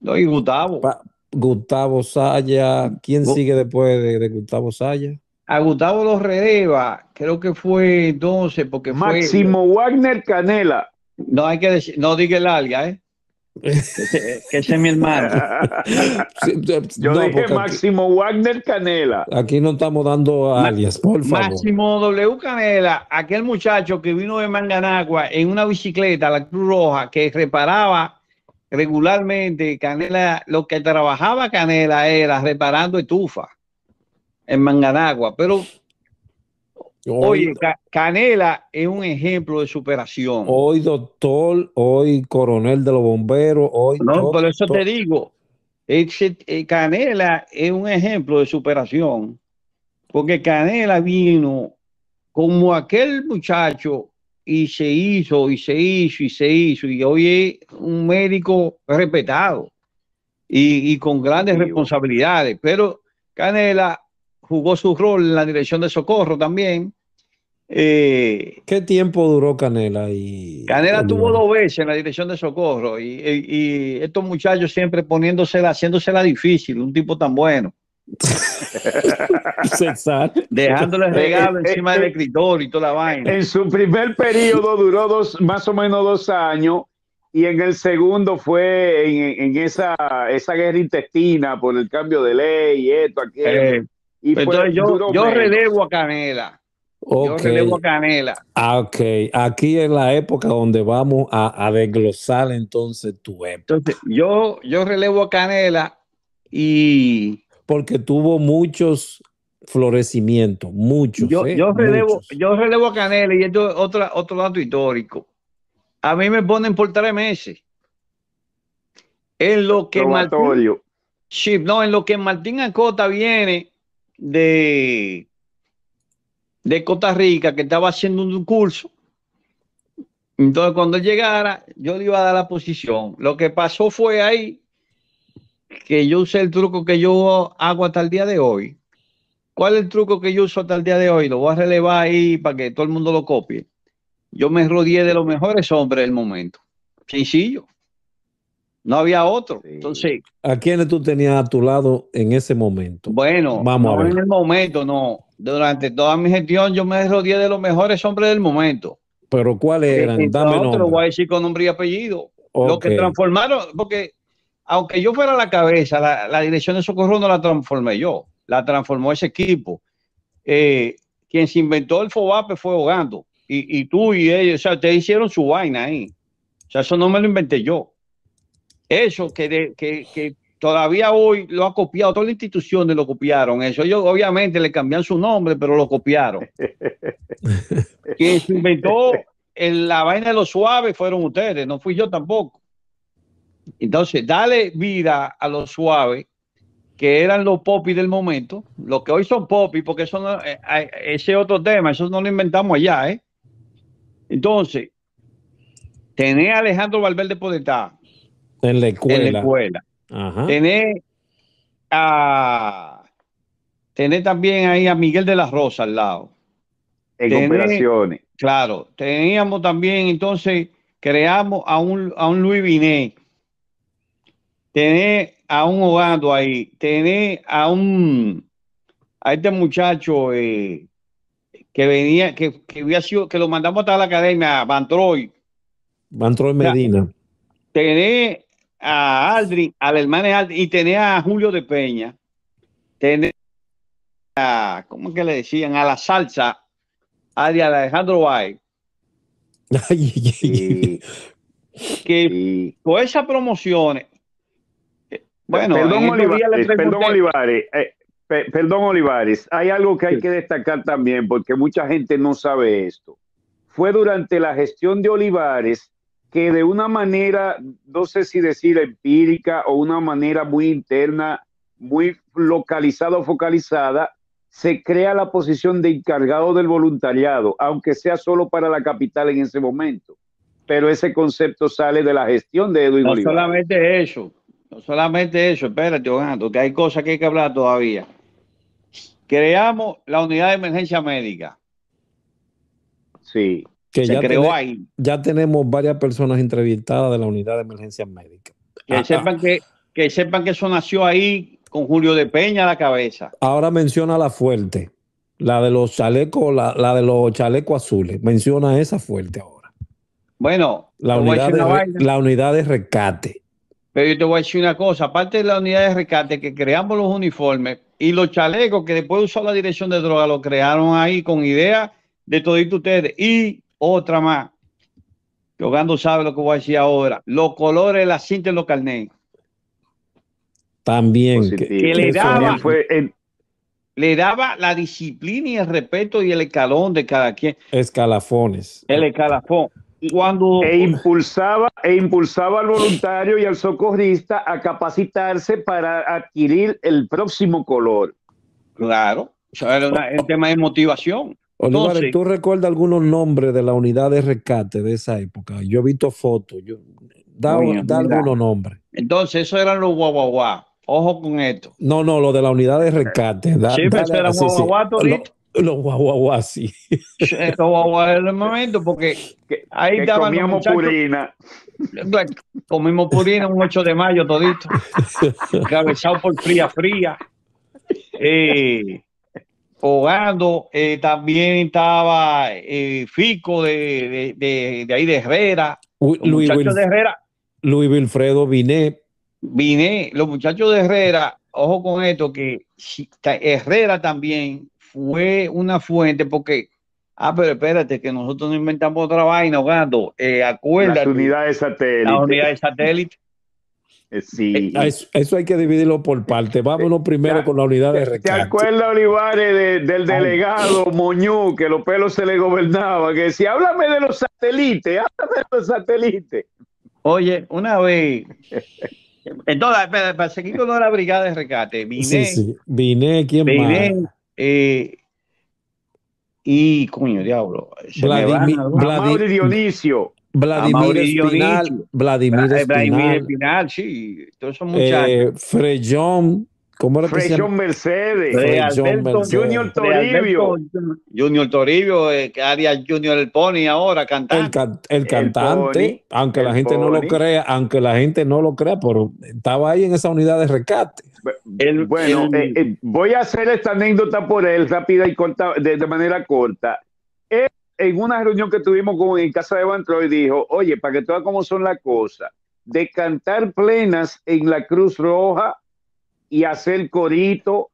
No, y Gustavo. Gustavo Saya, ¿quién sigue después de, Gustavo Saya? A Gustavo lo releva, creo que fue 12, porque Máximo Wagner Canela. No hay que decir, no diga el alga, ¿eh? que, ese, es mi hermano. Yo dije Máximo Wagner Canela. Aquí no estamos dando alias, por favor. Máximo W Canela, aquel muchacho que vino de Manganagua en una bicicleta, la Cruz Roja, que reparaba regularmente Canela, lo que trabajaba Canela era reparando estufa en Manganagua, pero Hoy, Canela es un ejemplo de superación. Hoy doctor, hoy coronel de los bomberos, hoy... No, por eso te digo, eh, Canela es un ejemplo de superación, porque Canela vino como aquel muchacho y se hizo y se hizo y se hizo y hoy es un médico respetado y, y con grandes responsabilidades. Pero Canela jugó su rol en la dirección de socorro también. Eh, ¿Qué tiempo duró Canela? Y... Canela tuvo dos veces en la dirección de socorro y, y, y estos muchachos siempre poniéndosela, haciéndosela difícil, un tipo tan bueno. Dejándole eh, regalo eh, encima eh, del escritor y toda la vaina. En su primer periodo duró dos, más o menos dos años y en el segundo fue en, esa, guerra intestina por el cambio de ley y esto, yo, relevo a Canela. Yo relevo a Canela. Ah, ok, aquí es la época donde vamos a, desglosar entonces tu época. yo, yo relevo a Canela y porque tuvo muchos florecimientos, muchos. Yo, ¿eh? relevo, a Canela y esto es otro dato histórico. A mí me ponen por tres meses. En lo que Martín, no, en lo que Martín Acota viene de, de Costa Rica, que estaba haciendo un curso. Entonces, cuando llegara, yo le iba a dar la posición. Lo que pasó fue ahí que yo usé el truco que yo hago hasta el día de hoy. ¿Cuál es el truco que yo uso hasta el día de hoy? Lo voy a relevar ahí para que todo el mundo lo copie. Yo me rodeé de los mejores hombres del momento. Sencillo. No había otro. Entonces, ¿a quiénes tú tenías a tu lado en ese momento? Bueno, en el momento, no. Durante toda mi gestión yo me rodeé de los mejores hombres del momento. Pero ¿cuáles eran? Dame lo voy a decir con nombre y apellido. Los que transformaron, porque aunque yo fuera la cabeza, la, dirección de socorro no la transformé yo, la transformó ese equipo. Eh, quien se inventó el FOBAPE fue ahogando. Y, tú y ellos, o sea, ustedes hicieron su vaina ahí. O sea, eso no me lo inventé yo. Eso que, que, todavía hoy lo ha copiado, todas las instituciones lo copiaron. Eso ellos obviamente le cambian su nombre, pero lo copiaron. quien se inventó la vaina de los suaves fueron ustedes, no fui yo tampoco. Entonces, dale vida a los suaves que eran los popis del momento, los que hoy son popis, porque eso no, eh, ese otro tema, eso no lo inventamos allá, ¿eh? Entonces, tener a Alejandro Valverde Podetá en la escuela, en la escuela. tener a también ahí a Miguel de la Rosa al lado. En operaciones. Claro, teníamos también, entonces, creamos a un, a un Luis Binet tener a un jugando ahí, tener a un a este muchacho eh, que venía, que, que había sido, que lo mandamos hasta la academia, Bantroy, Bantroy. Medina. Tenés tener a Aldrin, al hermano Aldrin, y tener a Julio de Peña, tener a, ¿cómo que le decían? A la salsa, a Alejandro White, que, que con esas promociones, bueno, perdón, Olivares, eh, perdón, Olivares, hay algo que hay que destacar también porque mucha gente no sabe esto. Fue durante la gestión de Olivares que de una manera, no sé si decir empírica o una manera muy interna, muy localizada o focalizada, se crea la posición de encargado del voluntariado, aunque sea solo para la capital en ese momento. Pero ese concepto sale de la gestión de Edwin no solamente eso, solamente eso, espérate, que hay cosas que hay que hablar todavía. Creamos la unidad de emergencia médica. Sí. Que ya creó ahí. Ya tenemos varias personas entrevistadas de la unidad de emergencia médica. Que ah, sepan ah. que, sepan que eso nació ahí con Julio de Peña a la cabeza. Ahora menciona la fuerte, la de los chalecos, la, de los chalecos azules. Menciona esa fuerte ahora. Bueno, la unidad, la unidad de rescate. Pero yo te voy a decir una cosa, aparte de la unidad de rescate que creamos los uniformes y los chalecos que después usó la dirección de droga, lo crearon ahí con idea de todito ustedes. Y otra más, que sabe lo que voy a decir ahora, los colores, la cinta y los También. Que, le daba... le daba la disciplina y el respeto y el escalón de cada quien. Escalafones. El escalafón cuando e impulsaba e impulsaba al voluntario y al socorrista a capacitarse para adquirir el próximo color. Claro, o sea, el tema de motivación. ¿tú recuerdas algunos nombres de la unidad de rescate de esa época? Yo he visto fotos, da, algunos nombres. Entonces, esos eran los guaguaguá. Ojo con esto. No, no, lo de la unidad de rescate. sí, pero los guaguaguas, sí. Los guaguaguas el momento, porque ahí que comíamos los purina. Comimos purina un 8 de mayo todito, cabezado por fría fría, eh, eh también estaba eh, Fico de, ahí de Herrera, Luis, muchachos de Herrera. Luis Wilfredo Viné. Viné, los muchachos de Herrera, ojo con esto, que Herrera también fue una fuente porque, ah, pero espérate, que nosotros no inventamos otra vaina, Gando. Eh, acuérdate. Las unidades satélite. Las unidades satélite. Eh, sí. Eh, eso, hay que dividirlo por partes. Vámonos primero con la unidad de rescate. ¿Te acuerdas, Olivares, del delegado Moñu que los pelos se le gobernaban? Que decía, háblame de los satélites, háblame de los satélites. Oye, una vez. Entonces, para, seguir con la brigada de rescate, vine. Sí, sí. Vine, ¿quién más? e, y coño, diavolo Vladimir, me Dionisio. Vladimir Espinal, eh, Vladimir Espinal, Vladimir Eh, Frejón, ¿Cómo Mercedes. Junior Toribio. Junior Toribio, eh, Junior el Pony ahora, cantante. El, cantante, aunque la gente no lo crea, aunque la gente no lo crea, pero estaba ahí en esa unidad de rescate. bueno, eh, eh, voy a hacer esta anécdota por él rápida y corta, de, manera corta. en una reunión que tuvimos con, en casa de Van Troy, dijo, oye, para que tú veas cómo son las cosas, de cantar plenas en la Cruz Roja y hacer corito,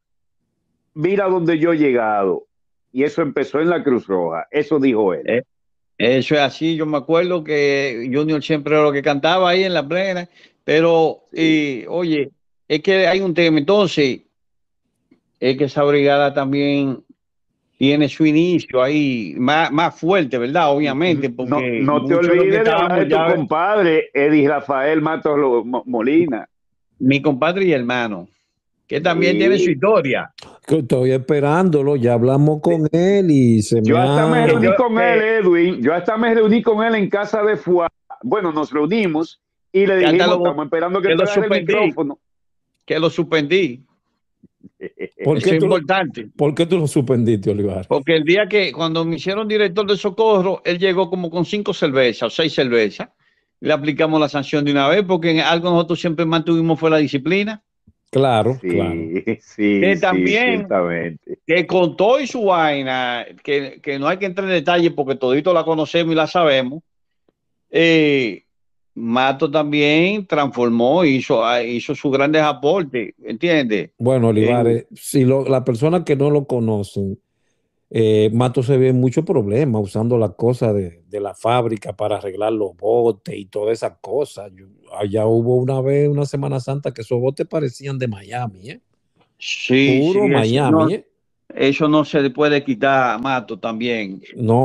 mira donde yo he llegado. Y eso empezó en la Cruz Roja, eso dijo él. Eh, eso es así, yo me acuerdo que Junior siempre era lo que cantaba ahí en la plena, pero oye, es que hay un tema, entonces, es que esa brigada también tiene su inicio ahí más, fuerte, ¿verdad? Obviamente, porque no, no te olvides de, tu compadre Edith Rafael Matos Molina. Mi compadre y hermano que también tiene su historia. Estoy esperándolo, ya hablamos con él y se yo Hasta me reuní con eh, él, Edwin. Yo hasta me reuní con él en casa de Fua. Bueno, nos reunimos y le dijimos, estamos esperando que, lo suspendí, el micrófono. Que lo suspendí. ¿Por qué es importante. ¿Por qué tú lo suspendiste, Olivar? Porque el día que, cuando me hicieron director de socorro, él llegó como con cinco cervezas o seis cervezas. Le aplicamos la sanción de una vez porque en algo nosotros siempre mantuvimos fue la disciplina. Claro, sí, claro. Sí, que también, que contó y su vaina, que, no hay que entrar en detalle porque todito la conocemos y la sabemos, eh, Mato también transformó, hizo, ah, hizo sus grandes aportes, ¿entiendes? Bueno, Olivares, si las personas que no lo conocen, eh, Mato se ve mucho problema usando la cosa de, la fábrica para arreglar los botes y todas esas cosas. allá hubo una vez, una Semana Santa, que esos botes parecían de Miami, ¿eh? Sí. Puro Miami, ¿eh? eso no, se le puede quitar a Mato también. No,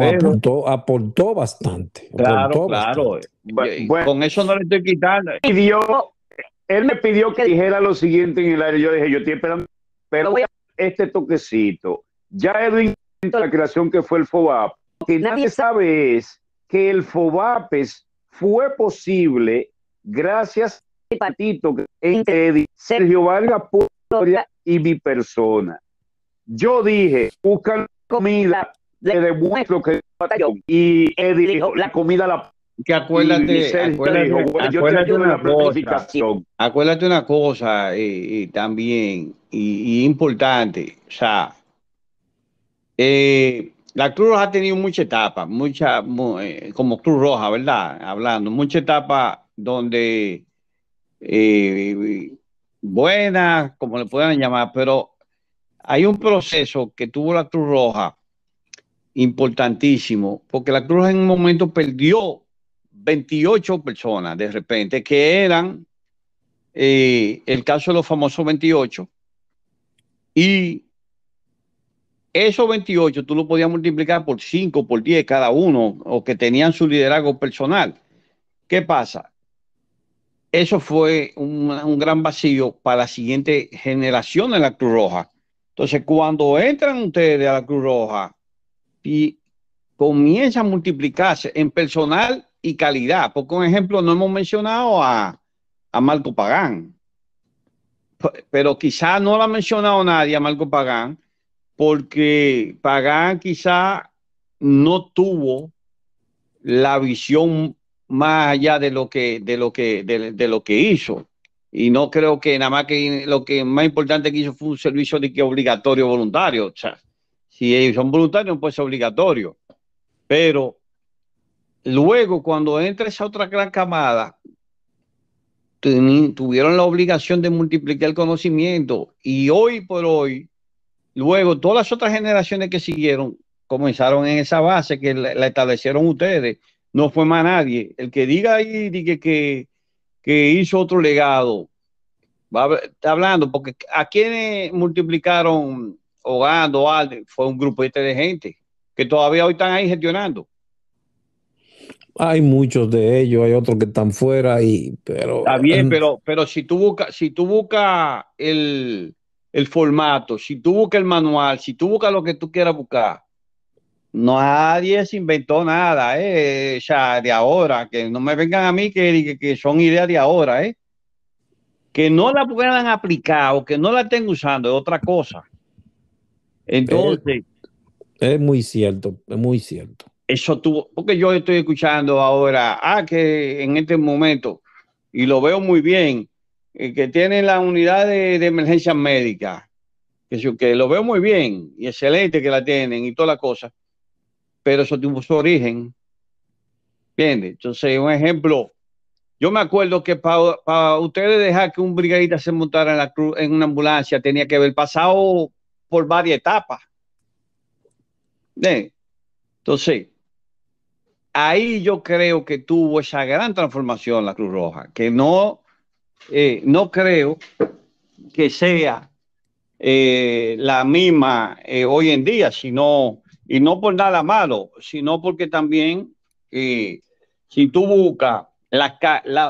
aportó, bastante. claro, claro. Eh, con eso no le estoy quitando. él me pidió que dijera lo siguiente en el aire. Yo dije, yo estoy esperando, pero este toquecito. Ya Edwin la creación que fue el FOBAP. Que nadie, sabe es que el FOBAPES fue posible gracias a Patito, Eddie, Sergio Vargas y mi persona. Yo dije, buscan comida le demuestro que y Eddie dijo, la comida la que acuérdate, acuérdate, una cosa, acuérdate, una cosa, también y, y importante, o sea, eh, la Cruz ha tenido muchas etapas, mucha, eh, como Cruz Roja, ¿verdad? Hablando, muchas etapas donde eh, buenas, como le puedan llamar, pero hay un proceso que tuvo la Cruz Roja importantísimo, porque la Cruz en un momento perdió 28 personas de repente, que eran eh, el caso de los famosos 28, y esos 28 tú lo podías multiplicar por 5, por 10 cada uno, o que tenían su liderazgo personal. ¿Qué pasa? Eso fue un, gran vacío para la siguiente generación de la Cruz Roja. Entonces, cuando entran ustedes a la Cruz Roja y comienzan a multiplicarse en personal y calidad, porque un ejemplo no hemos mencionado a, Marco Pagán, pero quizás no lo ha mencionado nadie a Marco Pagán, porque Pagán quizá no tuvo la visión más allá de lo que, de lo que, de, lo que hizo. Y no creo que nada más que lo que más importante que hizo fue un servicio de que obligatorio voluntario. O sea, si ellos son voluntarios, pues obligatorio. Pero luego, cuando entra esa otra gran camada, tuvieron la obligación de multiplicar el conocimiento. Y hoy por hoy, Luego, todas las otras generaciones que siguieron comenzaron en esa base que la, establecieron ustedes. No fue más nadie. El que diga ahí que, hizo otro legado, está hablando, porque a quienes multiplicaron Hogando, Alde, fue un grupo este de gente que todavía hoy están ahí gestionando. Hay muchos de ellos, hay otros que están fuera y pero está bien, pero pero si tú buscas si tú buscas el el formato, si tú buscas el manual, si tú buscas lo que tú quieras buscar, nadie se inventó nada, ¿eh? O de ahora, que no me vengan a mí que, que, son ideas de ahora, ¿eh? Que no la puedan aplicar o que no la estén usando es otra cosa. Entonces... Es, es muy cierto, es muy cierto. Eso tuvo, porque yo estoy escuchando ahora, ah, que en este momento, y lo veo muy bien, eh, que tiene la unidad de, emergencia médica, que, lo veo muy bien y excelente que la tienen y toda la cosa, pero eso tuvo su origen. ¿Entiendes? Entonces, un ejemplo, yo me acuerdo que para ustedes dejar que un brigadista se montara en, la cruz, en una ambulancia tenía que haber pasado por varias etapas. Entonces, ahí yo creo que tuvo esa gran transformación la Cruz Roja, que no eh, no creo que sea eh, la misma eh, hoy en día, sino, y no por nada malo, sino porque también, si tú buscas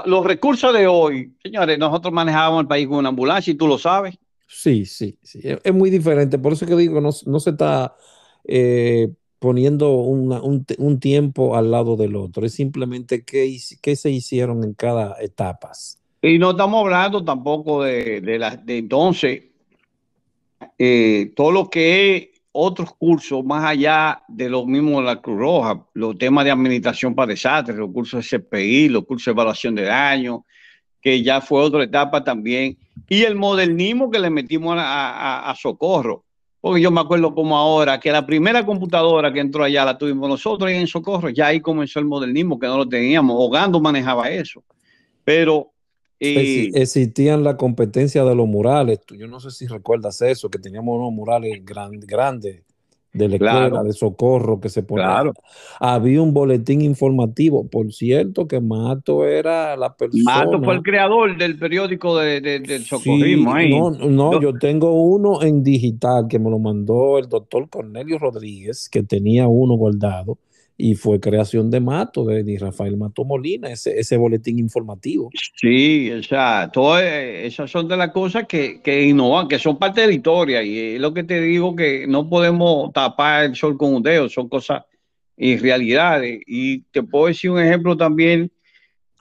los recursos de hoy, señores, nosotros manejábamos el país con una ambulancia y tú lo sabes. Sí, sí, es muy diferente, por eso que digo, no, se está poniendo un, tiempo al lado del otro, es simplemente qué, qué se hicieron en cada etapa. Y no estamos hablando tampoco de, de, de entonces eh, todo lo que es otros cursos más allá de lo mismo de la Cruz Roja, los temas de administración para desastres, los cursos de CPI, los cursos de evaluación de daño, que ya fue otra etapa también, y el modernismo que le metimos a, Socorro. Porque yo me acuerdo como ahora que la primera computadora que entró allá la tuvimos nosotros en Socorro, ya ahí comenzó el modernismo que no lo teníamos, Hogando manejaba eso. Pero y... Existían la competencia de los murales. Yo no sé si recuerdas eso, que teníamos unos murales grandes de la escuela, de socorro que se ponía Había un boletín informativo. Por cierto, que Mato era la persona. Mato fue el creador del periódico del socorrismo. no, no, yo tengo uno en digital que me lo mandó el doctor Cornelio Rodríguez, que tenía uno guardado y fue creación de Mato, de, Rafael Mato Molina, ese, ese boletín informativo. Sí, o sea, todas eh, esas son de las cosas que, que innovan, que son parte de la historia, y es lo que te digo que no podemos tapar el sol con un dedo, son cosas y realidades. Y te puedo decir un ejemplo también,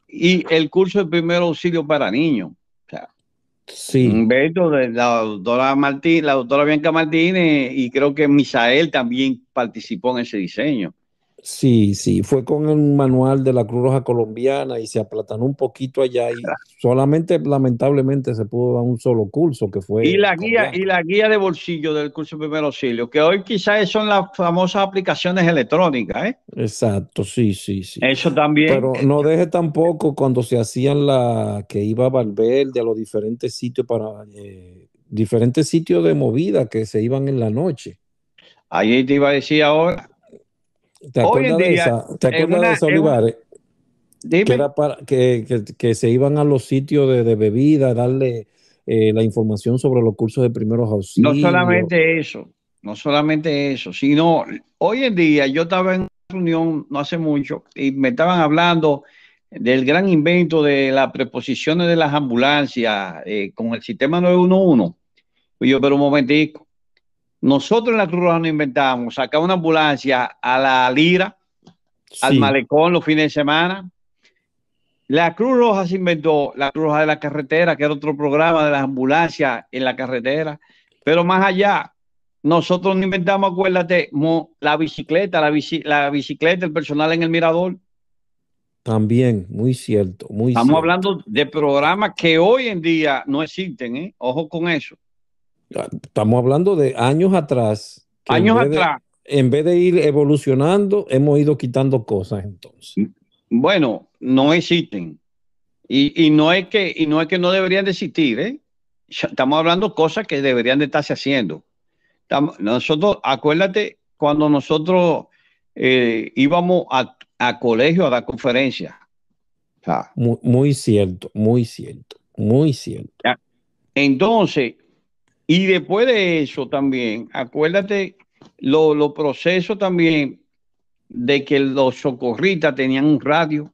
y el curso de primer auxilio para niños. sí. Un de la doctora Martín, la doctora Bianca Martínez, y creo que Misael también participó en ese diseño. Sí, sí, fue con un manual de la Cruz Roja Colombiana y se aplatanó un poquito allá y solamente lamentablemente se pudo dar un solo curso que fue... Y la guía, y la guía de bolsillo del curso de primer auxilio, que hoy quizás son las famosas aplicaciones electrónicas, ¿eh? Exacto, sí, sí, sí. Eso también. Pero no deje tampoco cuando se hacían la... que iba a Valverde a los diferentes sitios para... Eh, diferentes sitios de movida que se iban en la noche. Ahí te iba a decir ahora ¿Te acuerdas, de, esa, ¿te Que, para, que, se iban a los sitios de, de bebida, darle eh, la información sobre los cursos de primeros auxilios. No solamente eso, no solamente eso, sino hoy en día yo estaba en una reunión no hace mucho y me estaban hablando del gran invento de las preposiciones de las ambulancias eh, con el sistema 911. Y yo, pero un momentico, nosotros en la Cruz Roja no inventábamos sacar una ambulancia a la lira, al malecón los fines de semana. La Cruz Roja se inventó la Cruz Roja de la Carretera, que era otro programa de las ambulancias en la carretera. Pero más allá, nosotros no inventamos, acuérdate, la bicicleta, la, bicicleta, el personal en el mirador. También, muy cierto, muy Estamos hablando de programas que hoy en día no existen, ¿eh? Ojo con eso. Estamos hablando de años atrás. Años atrás. en vez de ir evolucionando, hemos ido quitando cosas entonces. Mm, bueno, no existen. Y, no es que, y no es que no deberían de existir, ¿eh? Estamos hablando cosas que deberían de estarse haciendo. nosotros, acuérdate, cuando nosotros eh, íbamos a, colegio a dar conferencias. muy, cierto, muy cierto, muy cierto. Entonces, y después de eso también, acuérdate los lo procesos también de que los socorristas tenían un radio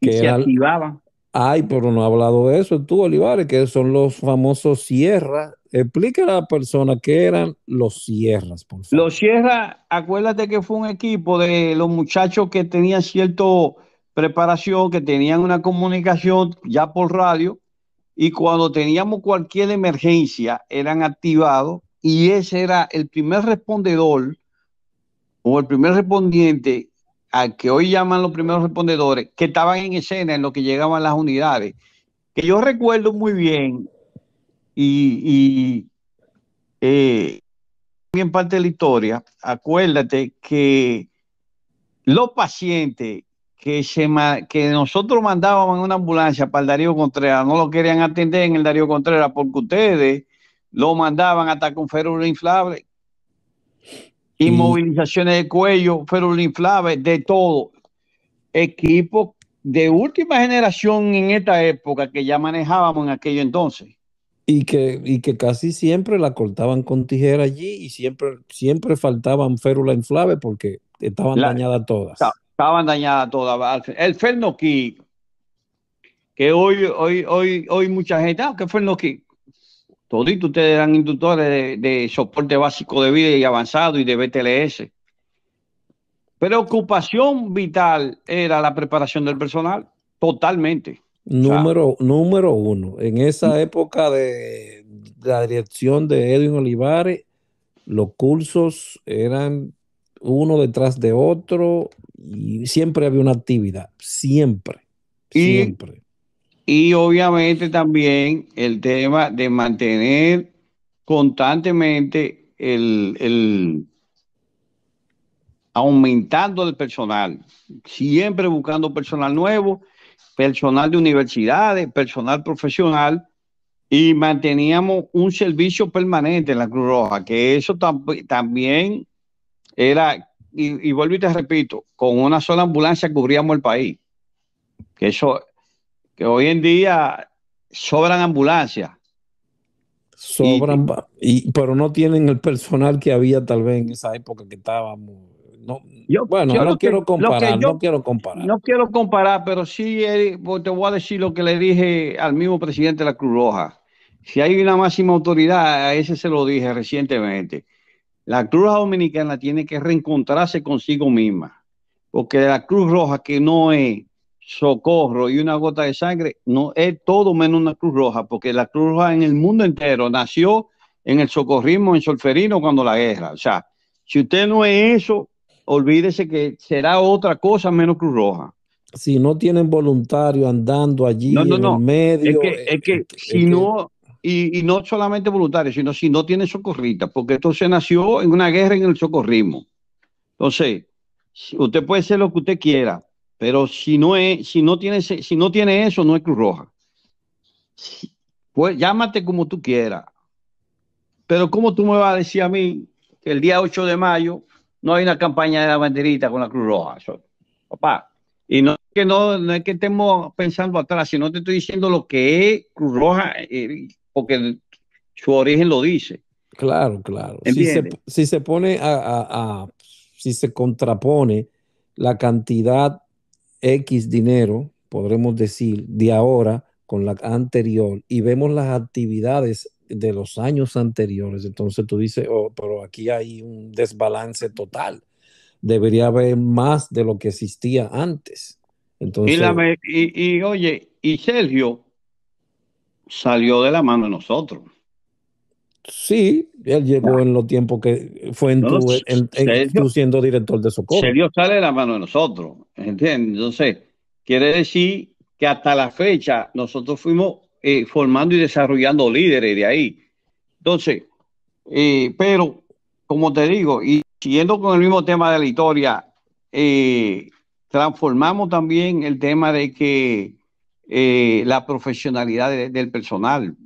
que se activaban. Ay, pero no ha hablado de eso tú, Olivares, que son los famosos Sierra. Explica a la persona qué eran los sierras, Los Sierra, acuérdate que fue un equipo de los muchachos que tenían cierta preparación, que tenían una comunicación ya por radio, y cuando teníamos cualquier emergencia eran activados y ese era el primer respondedor o el primer respondiente al que hoy llaman los primeros respondedores que estaban en escena en lo que llegaban las unidades. Que yo recuerdo muy bien y, eh, en parte de la historia, acuérdate que los pacientes que, nosotros mandábamos en una ambulancia para el Darío Contreras, no lo querían atender en el Darío Contreras porque ustedes lo mandaban hasta con férula inflable, inmovilizaciones de cuello, férula inflable, de todo. equipo de última generación en esta época que ya manejábamos en aquello entonces. Y que, que casi siempre la cortaban con tijera allí y siempre, siempre faltaban férula inflable porque estaban dañadas todas. Estaban dañadas todas. El fernoki que hoy, hoy, hoy, hoy mucha gente, fue ah, que Todito ustedes eran inductores de, soporte básico de vida y avanzado y de BTLS. Preocupación vital era la preparación del personal, totalmente. Número, número uno, en esa época de la dirección de Edwin Olivares, los cursos eran uno detrás de otro, y siempre había una actividad, siempre, siempre. Y, obviamente también el tema de mantener constantemente el, aumentando el personal, siempre buscando personal nuevo, personal de universidades, personal profesional, y manteníamos un servicio permanente en la Cruz Roja, que eso también era y, vuelvo y te repito, con una sola ambulancia cubríamos el país. Que eso, que hoy en día sobran ambulancias. Sobran, y, pero no tienen el personal que había tal vez en esa época que estábamos. bueno, no, quiero comparar, no quiero comparar. No quiero comparar, pero sí eh, te voy a decir lo que le dije al mismo presidente de la Cruz Roja. Si hay una máxima autoridad, a ese se lo dije recientemente. La Cruz Dominicana tiene que reencontrarse consigo misma, porque la Cruz Roja que no es socorro y una gota de sangre, no es todo menos una Cruz Roja, porque la Cruz Roja en el mundo entero nació en el socorrismo en Solferino cuando la guerra. O sea, si usted no es eso, olvídese que será otra cosa menos Cruz Roja. Si no tienen voluntarios andando allí en el medio. Es que, es que eh, si no, y, no solamente voluntarios, sino si no tiene socorrita, porque esto se nació en una guerra en el socorrismo. Entonces, usted puede ser lo que usted quiera, pero si no, es, si no, tiene, si no tiene eso, no es Cruz Roja. Pues llámate como tú quieras. Pero ¿cómo tú me vas a decir a mí que el día 8 de mayo no hay una campaña de la banderita con la Cruz Roja? papá, y no que no, no es que estemos pensando atrás, sino te estoy diciendo lo que es Cruz Roja, eh, porque su origen lo dice. Claro, claro. Si se, si se, pone a, si se contrapone la cantidad X dinero, podremos decir, de ahora con la anterior y vemos las actividades de los años anteriores, entonces tú dices, oh, pero aquí hay un desbalance total. Debería haber más de lo que existía antes. Entonces, y, y oye, y Sergio, salió de la mano de nosotros. Sí, él llegó en los tiempos que fue en, tu, siendo director de Socorro. dio sale de la mano de nosotros, ¿entiendes? Entonces, quiere decir que hasta la fecha nosotros fuimos eh, formando y desarrollando líderes de ahí. Entonces, eh, pero, como te digo, y siguiendo con el mismo tema de la historia, eh, transformamos también el tema de que eh, la profesionalidad del personal.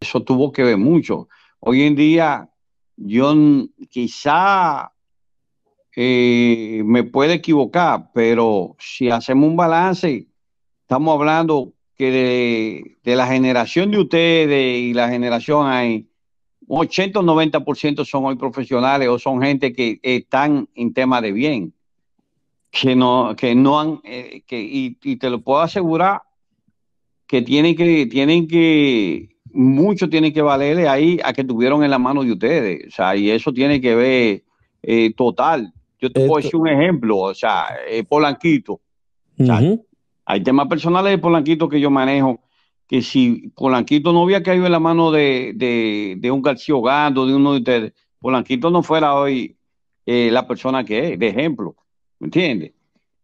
Eso tuvo que ver mucho. Hoy en día, yo quizá eh, me puede equivocar, pero si hacemos un balance, estamos hablando que de, la generación de ustedes y la generación hay, 80 o 90% son hoy profesionales o son gente que están en tema de bien, que no, que no han, eh, y, te lo puedo asegurar, que tienen que, tienen que, mucho tiene que valerle ahí a que tuvieron en la mano de ustedes. O sea, y eso tiene que ver eh, total. Yo te puedo decir un ejemplo, o sea, eh, Polanquito. hay temas personales de Polanquito que yo manejo, que si Polanquito no hubiera caído en la mano de, un García Hogando, de uno de ustedes, Polanquito no fuera hoy eh, la persona que es, de ejemplo. ¿Me entiendes?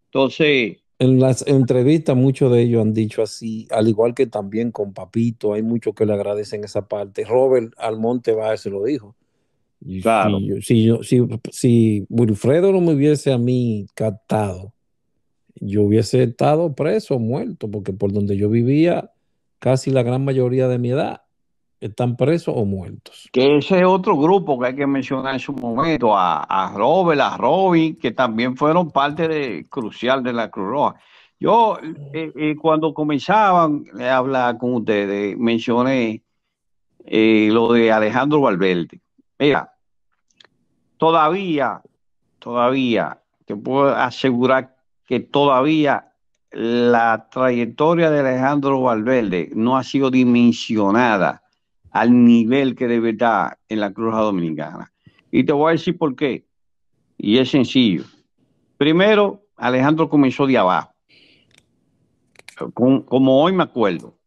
Entonces, en las entrevistas muchos de ellos han dicho así, al igual que también con Papito, hay muchos que le agradecen esa parte. Robert Almonte va se lo dijo. Claro. Si, Wilfredo no me hubiese a mí captado, yo hubiese estado preso, muerto, porque por donde yo vivía, casi la gran mayoría de mi edad están presos o muertos. Que ese es otro grupo que hay que mencionar en su momento, a, a Robert, a Robin, que también fueron parte de, crucial de la Cruz Roja. Yo, mm. eh, eh, cuando comenzaban a hablar con ustedes, mencioné eh, lo de Alejandro Valverde. Mira, todavía, todavía, te puedo asegurar que todavía la trayectoria de Alejandro Valverde no ha sido dimensionada al nivel que debe estar en la Cruz Dominicana. Y te voy a decir por qué. Y es sencillo. Primero, Alejandro comenzó de abajo. como hoy me acuerdo.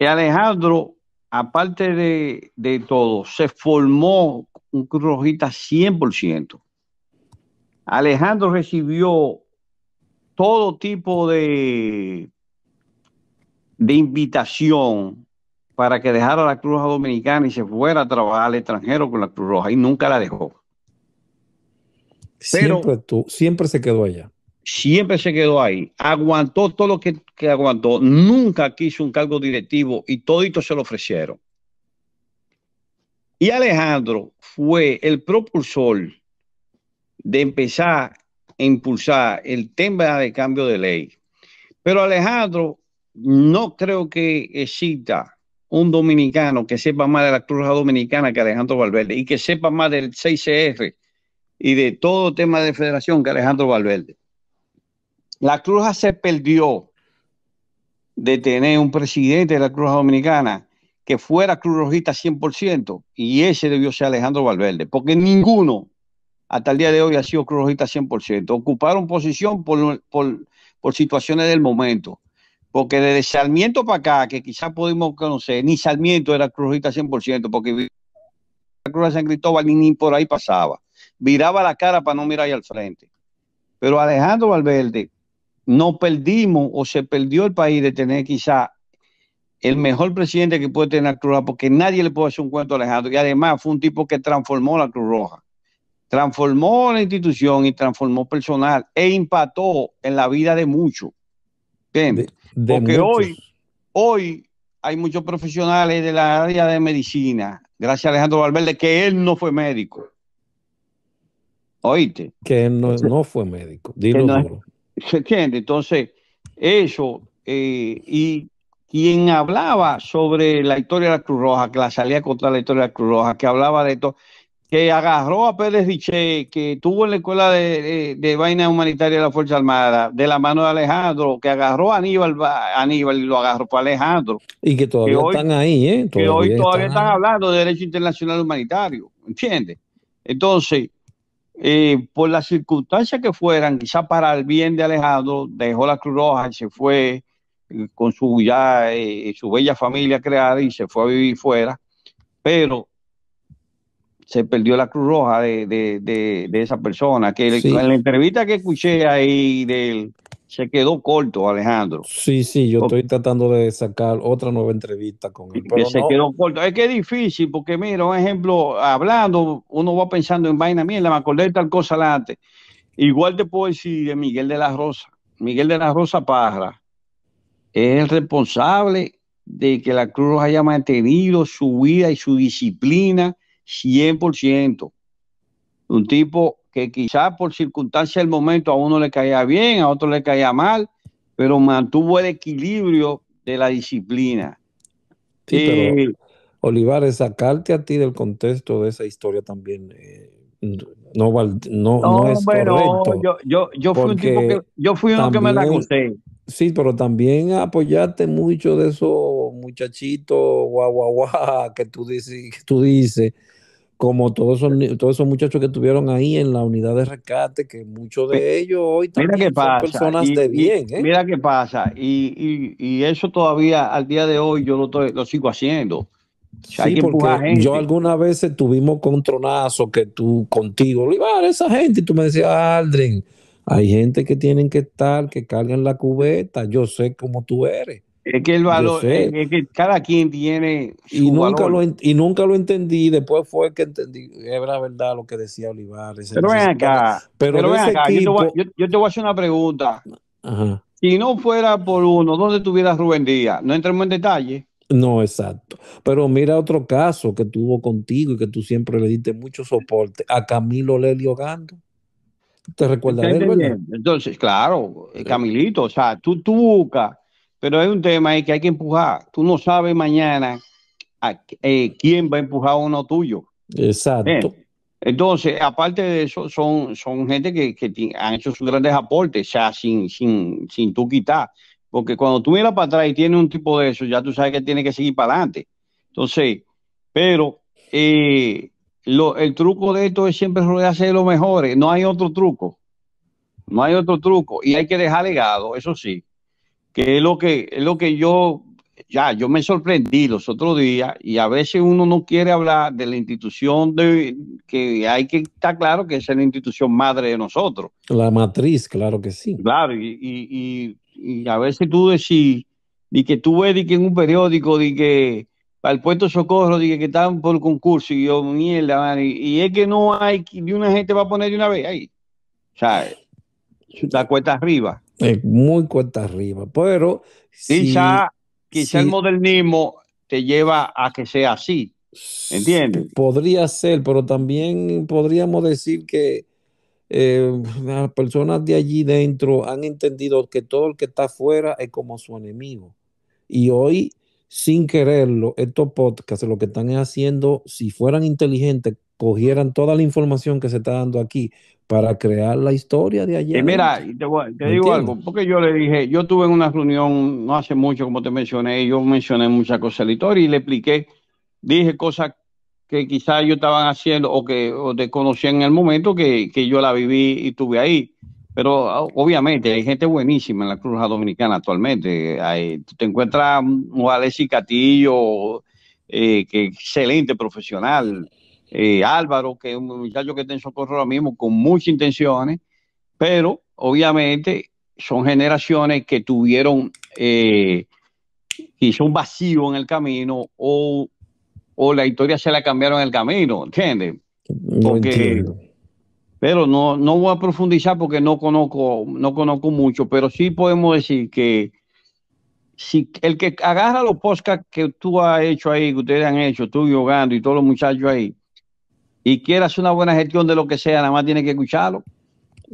Alejandro, aparte de, de todo, se formó un Cruz Rojita 100%. Alejandro recibió todo tipo de, de invitación para que dejara la Cruz Dominicana y se fuera a trabajar al extranjero con la Cruz Roja y nunca la dejó. siempre, se quedó allá. Siempre se quedó ahí. Aguantó todo lo que, que aguantó. Nunca quiso un cargo directivo y todo esto se lo ofrecieron. Y Alejandro fue el propulsor de empezar a impulsar el tema de cambio de ley. Pero Alejandro no creo que exista un dominicano que sepa más de la Cruz Dominicana que Alejandro Valverde y que sepa más del 6 cf y de todo tema de federación que Alejandro Valverde. La Cruz se perdió de tener un presidente de la Cruz Dominicana que fuera Cruz Rojita 100% y ese debió ser Alejandro Valverde, porque ninguno hasta el día de hoy ha sido Cruz Rojita 100%. Ocuparon posición por, por, por situaciones del momento. Porque desde Sarmiento para acá, que quizás pudimos conocer, ni Sarmiento era cruzita 100%, porque la Cruz de San Cristóbal ni, por ahí pasaba. Viraba la cara para no mirar ahí al frente. Pero Alejandro Valverde, no perdimos o se perdió el país de tener quizá el mejor presidente que puede tener la Cruz Roja, porque nadie le puede hacer un cuento a Alejandro. Y además fue un tipo que transformó la Cruz Roja, transformó la institución y transformó personal e impactó en la vida de muchos porque hoy, hoy hay muchos profesionales de la área de medicina, gracias a Alejandro Valverde, que él no fue médico. ¿Oíste? Que él no, fue médico. Dilo Se entiende. Entonces, eso, eh, y quien hablaba sobre la historia de la Cruz Roja, que la salía contra la historia de la Cruz Roja, que hablaba de esto, que agarró a Pérez Riché, que tuvo en la escuela de, vaina humanitaria de la Fuerza Armada, de la mano de Alejandro, que agarró a Aníbal, Aníbal y lo agarró para Alejandro. Y que todavía están ahí, ¿eh? que hoy todavía están, hablando de derecho internacional humanitario, ¿entiendes? Entonces, eh, por las circunstancias que fueran, quizá para el bien de Alejandro, dejó la Cruz Roja y se fue eh, con su ya eh, su bella familia creada y se fue a vivir fuera, pero se perdió la Cruz Roja de, esa persona. Que en la entrevista que escuché ahí se quedó corto, Alejandro. Sí, sí, yo estoy tratando de sacar otra nueva entrevista con él. se quedó corto. Es que es difícil, porque mira, un ejemplo, hablando, uno va pensando en vaina, mierda, me acordé de tal cosa antes. Igual te puedo decir de Miguel de la Rosa. Miguel de la Rosa Parra es el responsable de que la Cruz Roja haya mantenido su vida y su disciplina 100%. Un tipo que quizás por circunstancia del momento a uno le caía bien, a otro le caía mal, pero mantuvo el equilibrio de la disciplina. Sí, eh, Olivares, sacarte a ti del contexto de esa historia también eh, no, no, es pero correcto. Yo, yo, yo fui un tipo que, yo fui uno que me la acusé. Sí, pero también apoyaste mucho de esos muchachitos guau, que tú dices, que tú dices como todos esos, todos esos muchachos que estuvieron ahí en la unidad de rescate, que muchos de ellos hoy también son personas de bien. ¿eh? Mira qué pasa, y, eso todavía al día de hoy yo lo, lo sigo haciendo. yo algunas veces tuvimos tronazo que tú contigo, Olivar, esa gente, y tú me decías, Aldrin, hay gente que tienen que estar, que cargan la cubeta, yo sé cómo tú eres. Es que el valor, eh, es que cada quien tiene. y, nunca Lo y nunca lo entendí. Después fue que entendí. Era verdad lo que decía Olivares. Pero ven acá. Pero, acá. Yo, te voy, a hacer una pregunta. Si no fuera por uno, ¿dónde estuviera Rubén Díaz? No entremos en detalle. No, exacto. Pero mira otro caso que tuvo contigo y que tú siempre le diste mucho soporte a Camilo Lelio Gando. ¿Te recuerdas de él? Entonces, claro, eh. Camilito, o sea, tú, tú buscas pero hay un tema ahí que hay que empujar. Tú no sabes mañana eh, quién va a empujar uno tuyo. Exacto. Eh, entonces, aparte de eso, son, son gente que, han hecho sus grandes aportes, ya sin, sin, tú quitar. Porque cuando tú miras para atrás y tienes un tipo de eso, ya tú sabes que tiene que seguir para adelante. Entonces, pero eh, el truco de esto es siempre hacer de mejor. No hay otro truco. No hay otro truco. Y hay que dejar legado, eso sí que es lo que, es lo que yo, ya, yo me sorprendí los otros días y a veces uno no quiere hablar de la institución de, que hay que estar claro que es la institución madre de nosotros. La matriz, claro que sí. Claro, y, a veces tú decís, y que tú ves que en un periódico, para que al puesto socorro, di que están por el concurso, y yo, mierda, y, es que no hay, ni una gente va a poner de una vez ahí. O sea, la cuesta arriba. Es eh, muy cuesta arriba, pero... Quizá, si, quizá el modernismo te lleva a que sea así, ¿entiendes? Podría ser, pero también podríamos decir que eh, las personas de allí dentro han entendido que todo el que está afuera es como su enemigo. Y hoy, sin quererlo, estos podcasts lo que están haciendo, si fueran inteligentes, cogieran toda la información que se está dando aquí para crear la historia de ayer. mira, te, digo algo, porque yo le dije, yo tuve una reunión no hace mucho, como te mencioné, yo mencioné muchas cosas de la historia y le expliqué, dije cosas que quizás yo estaban haciendo o que o desconocía en el momento que, yo la viví y tuve ahí. Pero obviamente hay gente buenísima en la Cruz Dominicana actualmente. te encuentras Alexis Catillo, eh, que excelente profesional. Eh, Álvaro, que es un muchacho que está en socorro ahora mismo con muchas intenciones, pero obviamente son generaciones que tuvieron eh, hizo un vacío en el camino o, la historia se la cambiaron en el camino, ¿entiendes? Pero no, voy a profundizar porque no conozco, no conozco mucho, pero sí podemos decir que si el que agarra los podcasts que tú has hecho ahí, que ustedes han hecho, tú y y todos los muchachos ahí, y quieras una buena gestión de lo que sea, nada más tiene que escucharlo.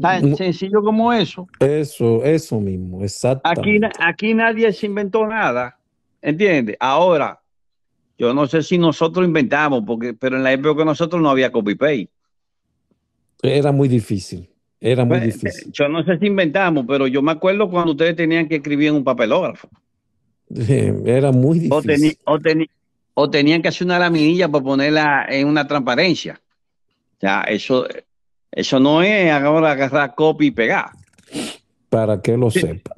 Tan sencillo como eso. Eso, eso mismo, exacto. Aquí, aquí nadie se inventó nada, ¿entiendes? Ahora, yo no sé si nosotros inventamos, porque, pero en la época que nosotros no había copy-paste. Era muy difícil, era muy pues, eh, difícil. Yo no sé si inventamos, pero yo me acuerdo cuando ustedes tenían que escribir en un papelógrafo. Era muy difícil. O, o tenían que hacer una laminilla para ponerla en una transparencia. O sea, eso, eso no es ahora agarrar copy y pegar. Para que lo sepa.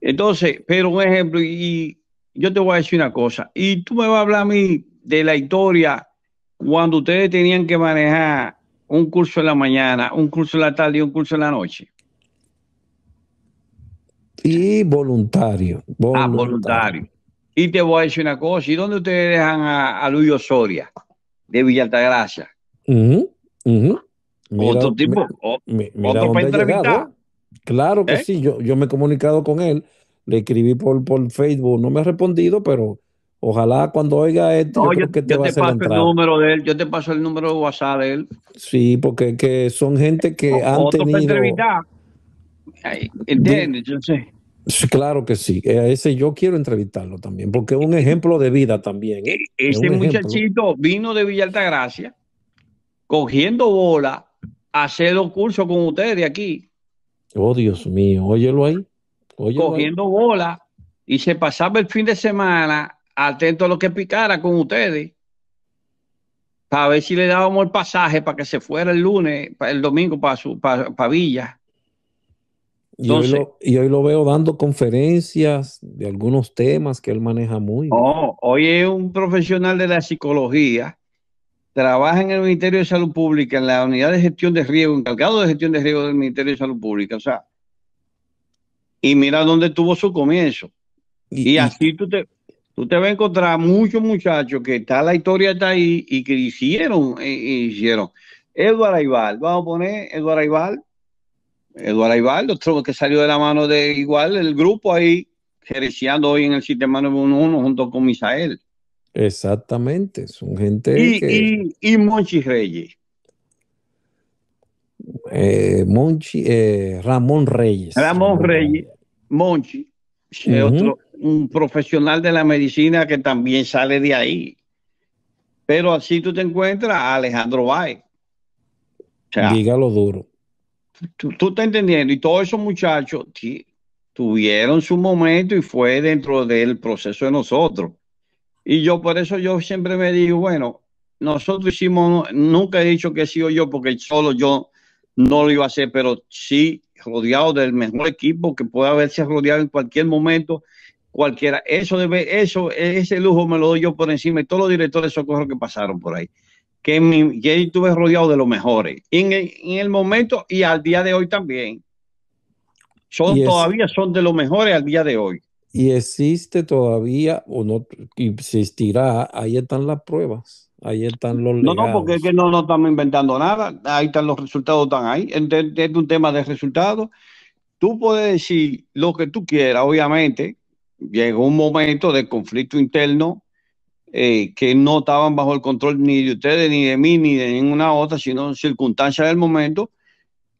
Entonces, pero un ejemplo, y yo te voy a decir una cosa, y tú me vas a hablar a mí de la historia cuando ustedes tenían que manejar un curso en la mañana, un curso en la tarde y un curso en la noche. Y voluntario. voluntario. Ah, voluntario. Y te voy a decir una cosa, ¿y dónde ustedes dejan a, Luis Osoria de Villa Altagracia? otro tipo, otro para entrevistar. Claro que ¿Eh? sí, yo, yo me he comunicado con él, le escribí por, por Facebook, no me ha respondido, pero ojalá cuando oiga esto, yo, te paso el número de él, yo te paso el número de WhatsApp de él. Sí, porque son gente que han tenido... otro Para entrevistar. ¿Entiendes? Yo sé claro que sí. Eh, a ese yo quiero entrevistarlo también, porque es un ejemplo de vida también. ¿eh? E, ese muchachito vino de Villalta Gracia, cogiendo bola a hacer cursos con ustedes aquí. Oh, Dios mío, óyelo ahí. cogiendo bola y se pasaba el fin de semana atento a lo que picara con ustedes para ver si le dábamos el pasaje para que se fuera el lunes, el domingo para su para Villa. Y hoy, lo, veo dando conferencias de algunos temas que él maneja muy bien. Oh, hoy es un profesional de la psicología, trabaja en el Ministerio de Salud Pública, en la unidad de gestión de riego, encargado de gestión de Riesgo del Ministerio de Salud Pública, o sea, y mira dónde tuvo su comienzo. Y, así tú te, tú te vas a encontrar muchos muchachos que está la historia está ahí y que hicieron, hicieron. Eduardo Aybal, vamos a poner Eduardo Aybal. Eduardo Aybar, otro que salió de la mano de igual el grupo ahí, gerenciando hoy en el sistema 911 junto con Misael. Exactamente, son gente. Y, Monchi Reyes. Eh, Monchi, eh, Ramón Reyes. Ramón Reyes, Monchi, eh, otro, un profesional de la medicina que también sale de ahí. Pero así tú te encuentras a Alejandro Baez. Dígalo duro. Tú, estás entendiendo, y todos esos muchachos tuvieron su momento y fue dentro del proceso de nosotros. Y yo por eso yo siempre me digo, bueno, nosotros hicimos, nunca he dicho que he sido yo porque solo yo no lo iba a hacer, pero sí rodeado del mejor equipo que pueda haberse rodeado en cualquier momento, cualquiera. Eso debe, eso, ese lujo me lo doy yo por encima de todos los directores de socorro que pasaron por ahí que, yo estuve rodeado de los mejores. en, el, momento y al día de hoy también. Son todavía son de los mejores al día de hoy. Y existe todavía, o no existirá, ahí están las pruebas. Ahí están los No, no, porque es que no, no estamos inventando nada. Ahí están los resultados, están ahí. Es un tema de resultados. Tú puedes decir lo que tú quieras, obviamente. Llegó un momento de conflicto interno eh, que no estaban bajo el control ni de ustedes, ni de mí, ni de ninguna otra, sino circunstancias del momento,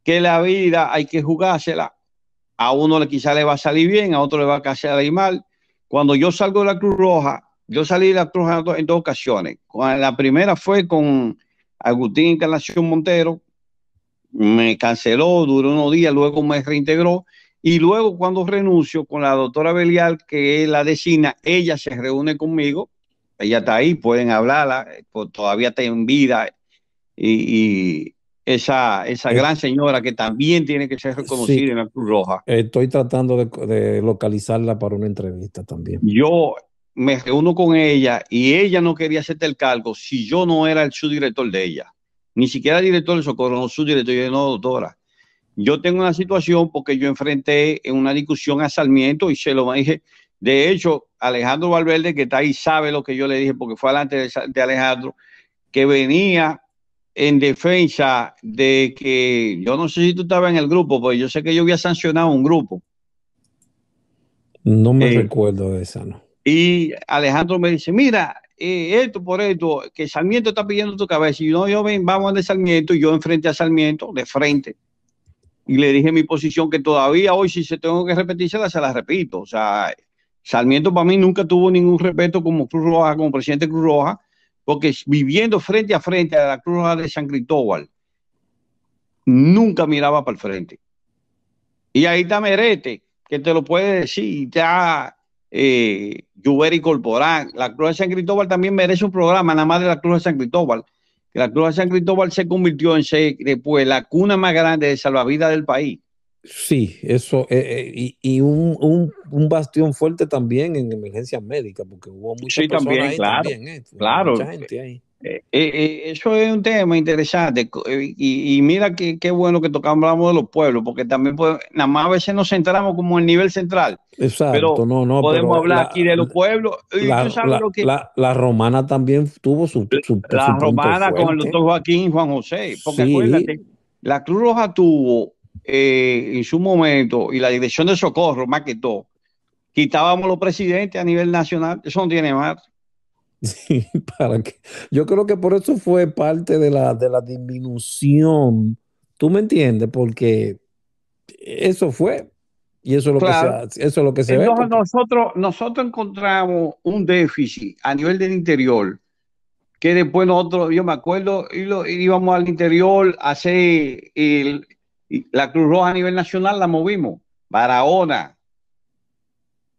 que la vida hay que jugársela. A uno quizá le va a salir bien, a otro le va a salir mal. Cuando yo salgo de la Cruz Roja, yo salí de la Cruz Roja en dos ocasiones. La primera fue con Agustín Encarnación Montero, me canceló, duró unos días, luego me reintegró. Y luego cuando renuncio con la doctora Belial, que es la vecina, ella se reúne conmigo ella está ahí, pueden hablarla, eh, pues, todavía está en vida y, esa, esa eh, gran señora que también tiene que ser reconocida en la Cruz Roja. Estoy tratando de, localizarla para una entrevista también. Yo me reúno con ella y ella no quería hacerte el cargo si yo no era el subdirector de ella, ni siquiera el director del socorro, no subdirector. Yo no, doctora, yo tengo una situación porque yo enfrenté en una discusión a Sarmiento y se lo dije. De hecho, Alejandro Valverde, que está ahí, sabe lo que yo le dije, porque fue alante de, Alejandro, que venía en defensa de que yo no sé si tú estabas en el grupo, pues yo sé que yo había sancionado un grupo. No me eh, recuerdo de esa, ¿no? Y Alejandro me dice, mira, eh, esto por esto, que Sarmiento está pidiendo tu cabeza. Y yo, no, yo ven, vamos a Sarmiento, y yo enfrente a Sarmiento, de frente. Y le dije mi posición que todavía hoy, si se tengo que repetir se la repito. O sea, Sarmiento para mí nunca tuvo ningún respeto como Cruz Roja, como presidente de Cruz Roja, porque viviendo frente a frente a la Cruz Roja de San Cristóbal, nunca miraba para el frente. Y ahí está Merete, que te lo puede decir, ya eh, y Corporal. La Cruz de San Cristóbal también merece un programa, nada más de la Cruz de San Cristóbal. La Cruz de San Cristóbal se convirtió en después la cuna más grande de salvavidas del país. Sí, eso, eh, eh, y, un, bastión fuerte también en emergencias médicas, porque hubo muchas ahí claro, eh, claro. Mucha gente ahí. eso es un tema interesante y, mira qué que bueno que tocamos de los pueblos, porque también nada más a veces nos centramos como en el nivel central. Exacto, pero Podemos hablar aquí de los pueblos. La, romana también tuvo su... su la romana con el doctor Joaquín y Juan José, porque la Cruz Roja tuvo eh, en su momento y la dirección de socorro, más que todo, quitábamos los presidentes a nivel nacional, eso no tiene más. yo creo que por eso fue parte de la, disminución. ¿Tú me entiendes? Porque eso fue. Y eso es lo que se, eso es lo que se ve. Nosotros, nosotros encontramos un déficit a nivel del interior, que después nosotros, yo me acuerdo, íbamos al interior a hacer el, la Cruz Roja a nivel nacional la movimos. Barahona.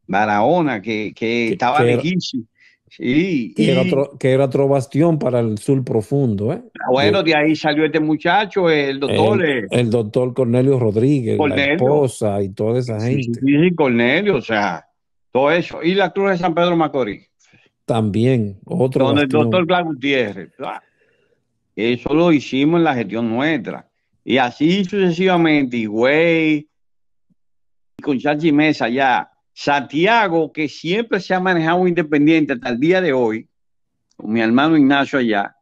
Barahona, que, estaba lejísimo. que, era otro, que, era otro, bastión para el sur profundo. ¿eh? Ah, bueno, de ahí salió este muchacho, el doctor. El, eh, doctor Cornelio Rodríguez, Cornelio. la esposa y toda esa gente. Sí, Cornelio, o sea, todo eso. Y la Cruz de San Pedro Macorís. También, otro. Donde el doctor Gutiérrez. Ah, eso lo hicimos en la gestión nuestra. Y así sucesivamente, güey, con Chachi Mesa ya, Santiago, que siempre se ha manejado independiente hasta el día de hoy, con mi hermano Ignacio allá.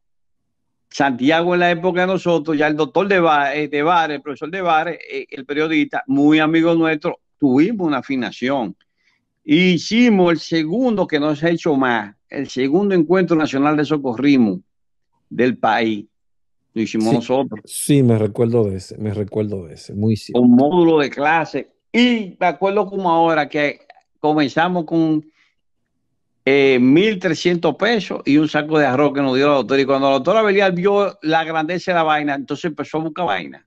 Santiago en la época de nosotros, ya el doctor de eh, Bares, el profesor de Bares, eh, el periodista, muy amigo nuestro, tuvimos una afinación. hicimos el segundo que no se ha hecho más, el segundo encuentro nacional de socorrismo del país. Lo hicimos nosotros. Sí, me recuerdo de ese, me recuerdo de ese, muy cierto. Un módulo de clase. Y me acuerdo como ahora que comenzamos con 1.300 eh, pesos y un saco de arroz que nos dio la doctora. Y cuando la doctora Belial vio la grandeza de la vaina, entonces empezó a buscar vaina.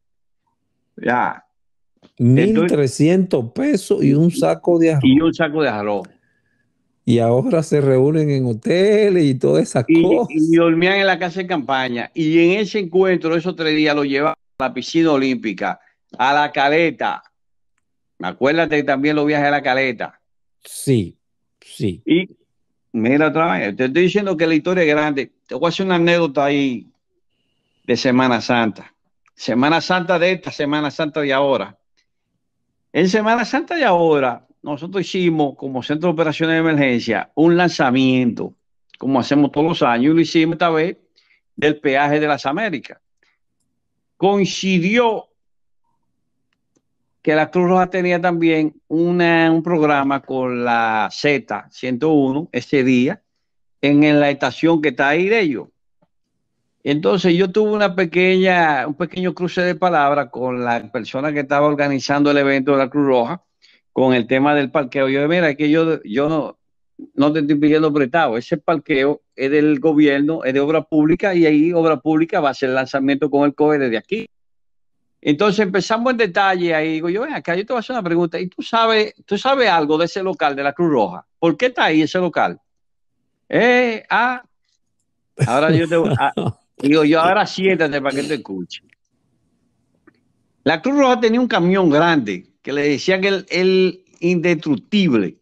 Ya. 1.300 pesos y un saco de arroz. Y un saco de arroz y ahora se reúnen en hoteles y todas esas y, cosas. Y dormían en la casa de campaña. Y en ese encuentro, esos tres días, lo llevaban a la piscina olímpica, a la caleta. Acuérdate también lo viajes a la caleta. Sí, sí. Y mira otra vez, te estoy diciendo que la historia es grande. Te voy a hacer una anécdota ahí de Semana Santa. Semana Santa de esta, Semana Santa de ahora. En Semana Santa de ahora, nosotros hicimos como Centro de Operaciones de Emergencia un lanzamiento, como hacemos todos los años, y lo hicimos esta vez del peaje de las Américas. Coincidió que la Cruz Roja tenía también un programa con la Z101 ese día en, en, la estación que está ahí de ellos. Entonces yo tuve una pequeña, un pequeño cruce de palabras con la persona que estaba organizando el evento de la Cruz Roja con el tema del parqueo. Yo, mira, que yo, yo no, te estoy pidiendo prestado, ese parqueo es del gobierno, es de obra pública y ahí obra pública va a ser el lanzamiento con el COE desde aquí. Entonces empezamos en detalle ahí, digo yo, ven acá, yo te voy a hacer una pregunta, ¿y tú sabes, tú sabes algo de ese local de la Cruz Roja? ¿Por qué está ahí ese local? Eh, ah, ahora yo te digo yo, ahora siéntate para que te escuche. La Cruz Roja tenía un camión grande que le decían el, el indestructible.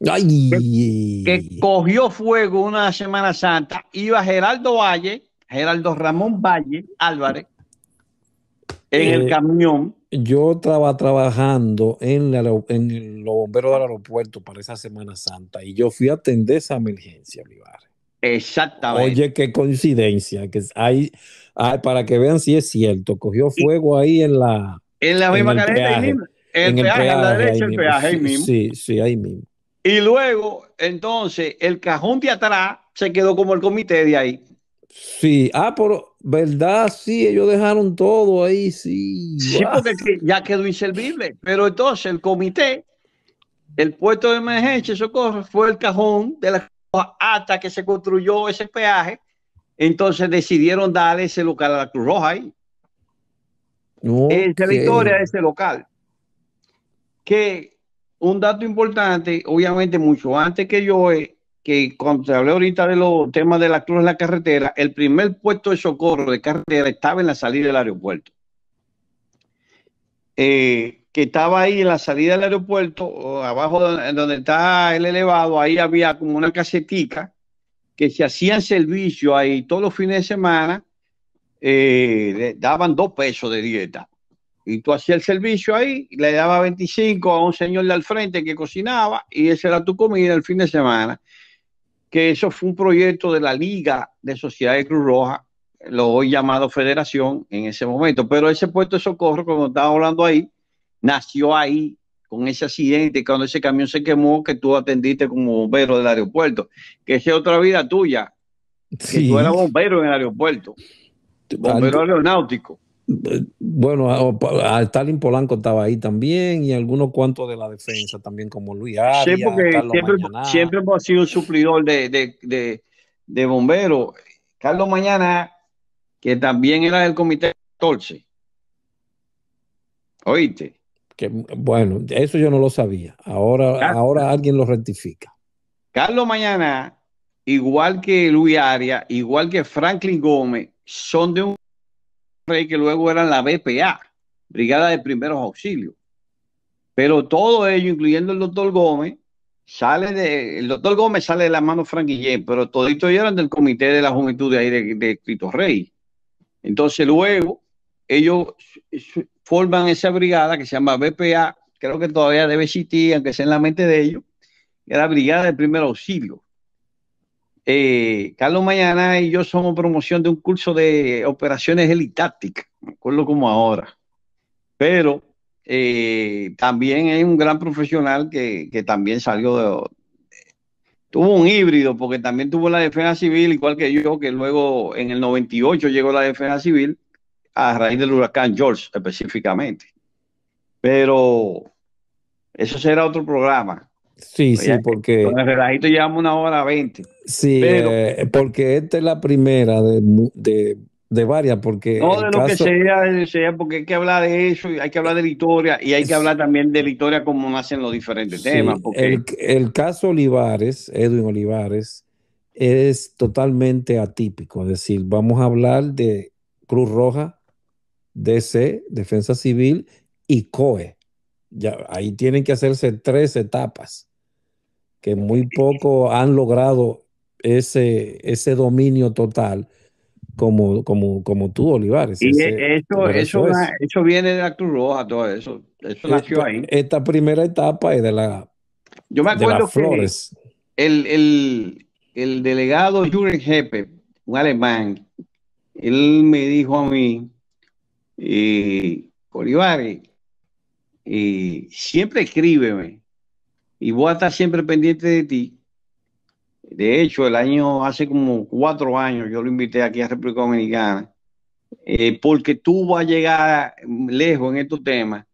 Que, cogió fuego una Semana Santa, iba Gerardo Valle, Geraldo Ramón Valle Álvarez, en el eh, camión. Yo estaba trabajando en, en los bomberos del aeropuerto para esa Semana Santa y yo fui a atender esa emergencia, Olivares. Exactamente. Oye, qué coincidencia, que hay, para que vean si es cierto, cogió fuego ahí en la... En la misma en de Lima. El, peaje, la derecha, el peaje ahí mismo. Sí, sí, ahí mismo. Y luego, entonces, el cajón de atrás se quedó como el comité de ahí. Sí, ah, pero verdad, sí, ellos dejaron todo ahí, sí. Sí, porque ya quedó inservible. Pero entonces el comité, el puesto de emergencia eso fue el cajón de la Cruz hasta que se construyó ese peaje. Entonces decidieron darle ese local a la Cruz Roja ahí. Esa es la historia de ese local que un dato importante, obviamente mucho antes que yo, que cuando se hablé ahorita de los temas de la cruz en la carretera, el primer puesto de socorro de carretera estaba en la salida del aeropuerto. Eh, que estaba ahí en la salida del aeropuerto, abajo donde, está el elevado, ahí había como una casetica que se hacían servicio ahí todos los fines de semana, eh, daban dos pesos de dieta. Y tú hacías el servicio ahí, le daba 25 a un señor de al frente que cocinaba y esa era tu comida el fin de semana. Que eso fue un proyecto de la Liga de Sociedad de Cruz Roja, lo hoy llamado Federación en ese momento. Pero ese puesto de socorro, como estaba hablando ahí, nació ahí con ese accidente, cuando ese camión se quemó, que tú atendiste como bombero del aeropuerto. Que esa es otra vida tuya. si Que tú eras bombero en el aeropuerto. Bombero aeronáutico bueno, ah, Stalin Polanco estaba ahí también y algunos cuantos de la defensa también, como Luis Arias, siempre, ha sido un suplidor de, bomberos. Carlos Mañana, que también era del Comité 14. ¿Oíste? bueno, eso yo no lo sabía. Ahora, ahora alguien lo rectifica. Carlos Mañana, igual que Luis Arias, igual que Franklin Gómez, son de un que luego eran la BPA, Brigada de Primeros Auxilios. Pero todo ello, incluyendo el doctor Gómez, sale de, el doctor Gómez sale de la mano Franquillén, pero toditos eran del comité de la juventud de ahí de, Cristo Rey. Entonces luego ellos forman esa brigada que se llama BPA, creo que todavía debe existir, aunque sea en la mente de ellos, era Brigada de Primeros Auxilios. Eh, Carlos Mañana y yo somos promoción de un curso de operaciones elitáticas, me acuerdo como ahora. Pero eh, también es un gran profesional que, también salió Tuvo un híbrido porque también tuvo la defensa civil, igual que yo, que luego en el 98 llegó la defensa civil a raíz del huracán George específicamente. Pero eso será otro programa. Sí, pues sí, porque. Con el relajito llevamos una hora veinte. Sí, eh, porque esta es la primera de, de, varias, porque. No, de lo que sea, porque hay que hablar de eso, y hay que hablar de Victoria y hay que hablar también de Victoria historia como hacen los diferentes temas. Porque... el caso Olivares, Edwin Olivares, es totalmente atípico. Es decir, vamos a hablar de Cruz Roja, DC, Defensa Civil y COE ahí tienen que hacerse tres etapas, que muy poco han logrado ese, ese dominio total como, como, como tú, Olivares. Y eso, eso, eso, viene de la Cruz Roja, todo eso. esta, primera etapa es de la. Yo me acuerdo Flores. El, delegado Jurek Hepe, un alemán, él me dijo a mí, y eh, Olivares, y siempre escríbeme y voy a estar siempre pendiente de ti. De hecho, el año, hace como cuatro años, yo lo invité aquí a República Dominicana, eh, porque tú vas a llegar lejos en estos temas,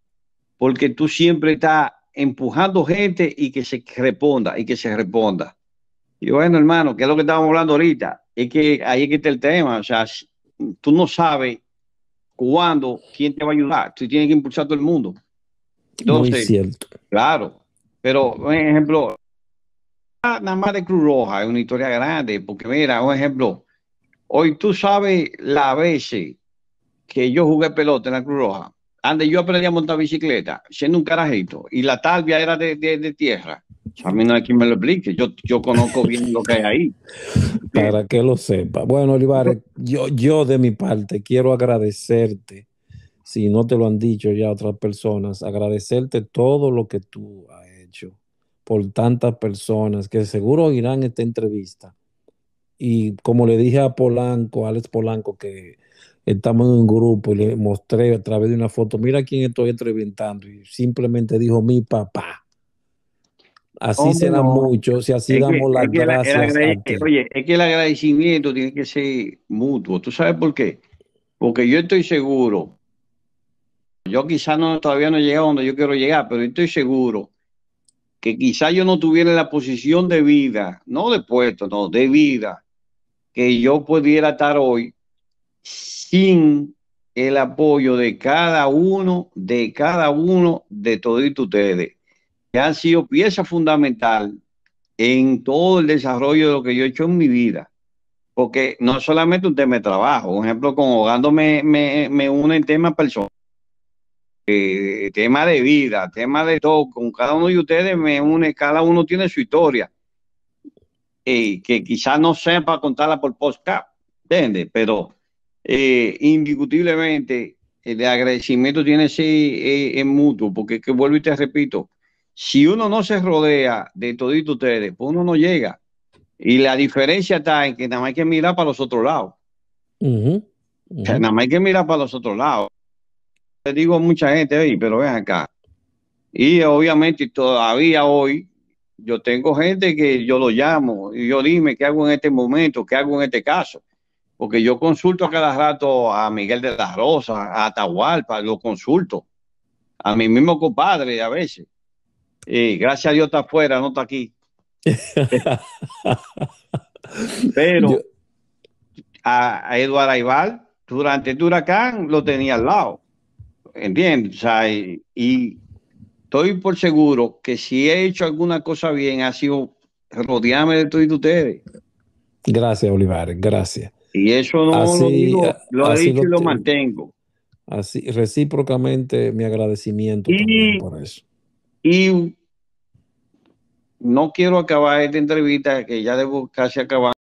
porque tú siempre estás empujando gente y que se responda, y que se responda. Y bueno, hermano, que es lo que estábamos hablando ahorita, es que ahí es que está el tema, o sea, tú no sabes cuándo, quién te va a ayudar, tú tienes que impulsar a todo el mundo. Entonces, Muy cierto. Claro, pero un ejemplo, nada más de Cruz Roja es una historia grande, porque mira, un ejemplo, hoy tú sabes la veces que yo jugué pelota en la Cruz Roja, antes yo aprendí a montar bicicleta, siendo un carajito, y la talvia era de, tierra. A mí no hay quien me lo explique, yo, conozco bien lo que hay ahí. Para que lo sepa. Bueno, Olivares, yo, yo de mi parte quiero agradecerte si no te lo han dicho ya otras personas, agradecerte todo lo que tú has hecho por tantas personas que seguro oirán esta entrevista. Y como le dije a Polanco, Alex Polanco, que estamos en un grupo y le mostré a través de una foto, mira quién estoy entrevistando. Y simplemente dijo mi papá. Así será mucho, si así damos las gracias. Oye, es que el agradecimiento tiene que ser mutuo. ¿Tú sabes por qué? Porque yo estoy seguro yo quizás no, todavía no he llegado donde yo quiero llegar, pero estoy seguro que quizás yo no tuviera la posición de vida, no de puesto, no, de vida, que yo pudiera estar hoy sin el apoyo de cada uno, de cada uno de todos ustedes, que han sido pieza fundamental en todo el desarrollo de lo que yo he hecho en mi vida. Porque no solamente un tema de trabajo, un ejemplo, con Hogando me, me, une en temas personal eh, tema de vida, tema de todo, con cada uno de ustedes me une, cada uno tiene su historia, eh, que quizás no sepa contarla por podcast, ¿entiendes? Pero eh, indiscutiblemente el agradecimiento tiene ese eh, en mutuo, porque es que vuelvo y te repito, si uno no se rodea de todito ustedes, pues uno no llega. Y la diferencia está en que nada más hay que mirar para los otros lados. Nada más hay que mirar para los otros lados le digo a mucha gente, pero ven acá. Y obviamente todavía hoy yo tengo gente que yo lo llamo y yo dime qué hago en este momento, qué hago en este caso. Porque yo consulto cada rato a Miguel de la Rosa a Atahualpa, lo consulto. A mi mismo compadre a veces. Y gracias a Dios está afuera, no está aquí. Pero a, Eduardo Aibal, durante el huracán, lo tenía al lado. ¿Entiendes? y, estoy por seguro que si he hecho alguna cosa bien ha sido rodearme de todos ustedes. Gracias, Olivares, gracias. Y eso no lo digo, eh, lo dicho y lo mantengo. Así, recíprocamente mi agradecimiento por eso. Y no quiero acabar esta entrevista, que ya debo casi acabar.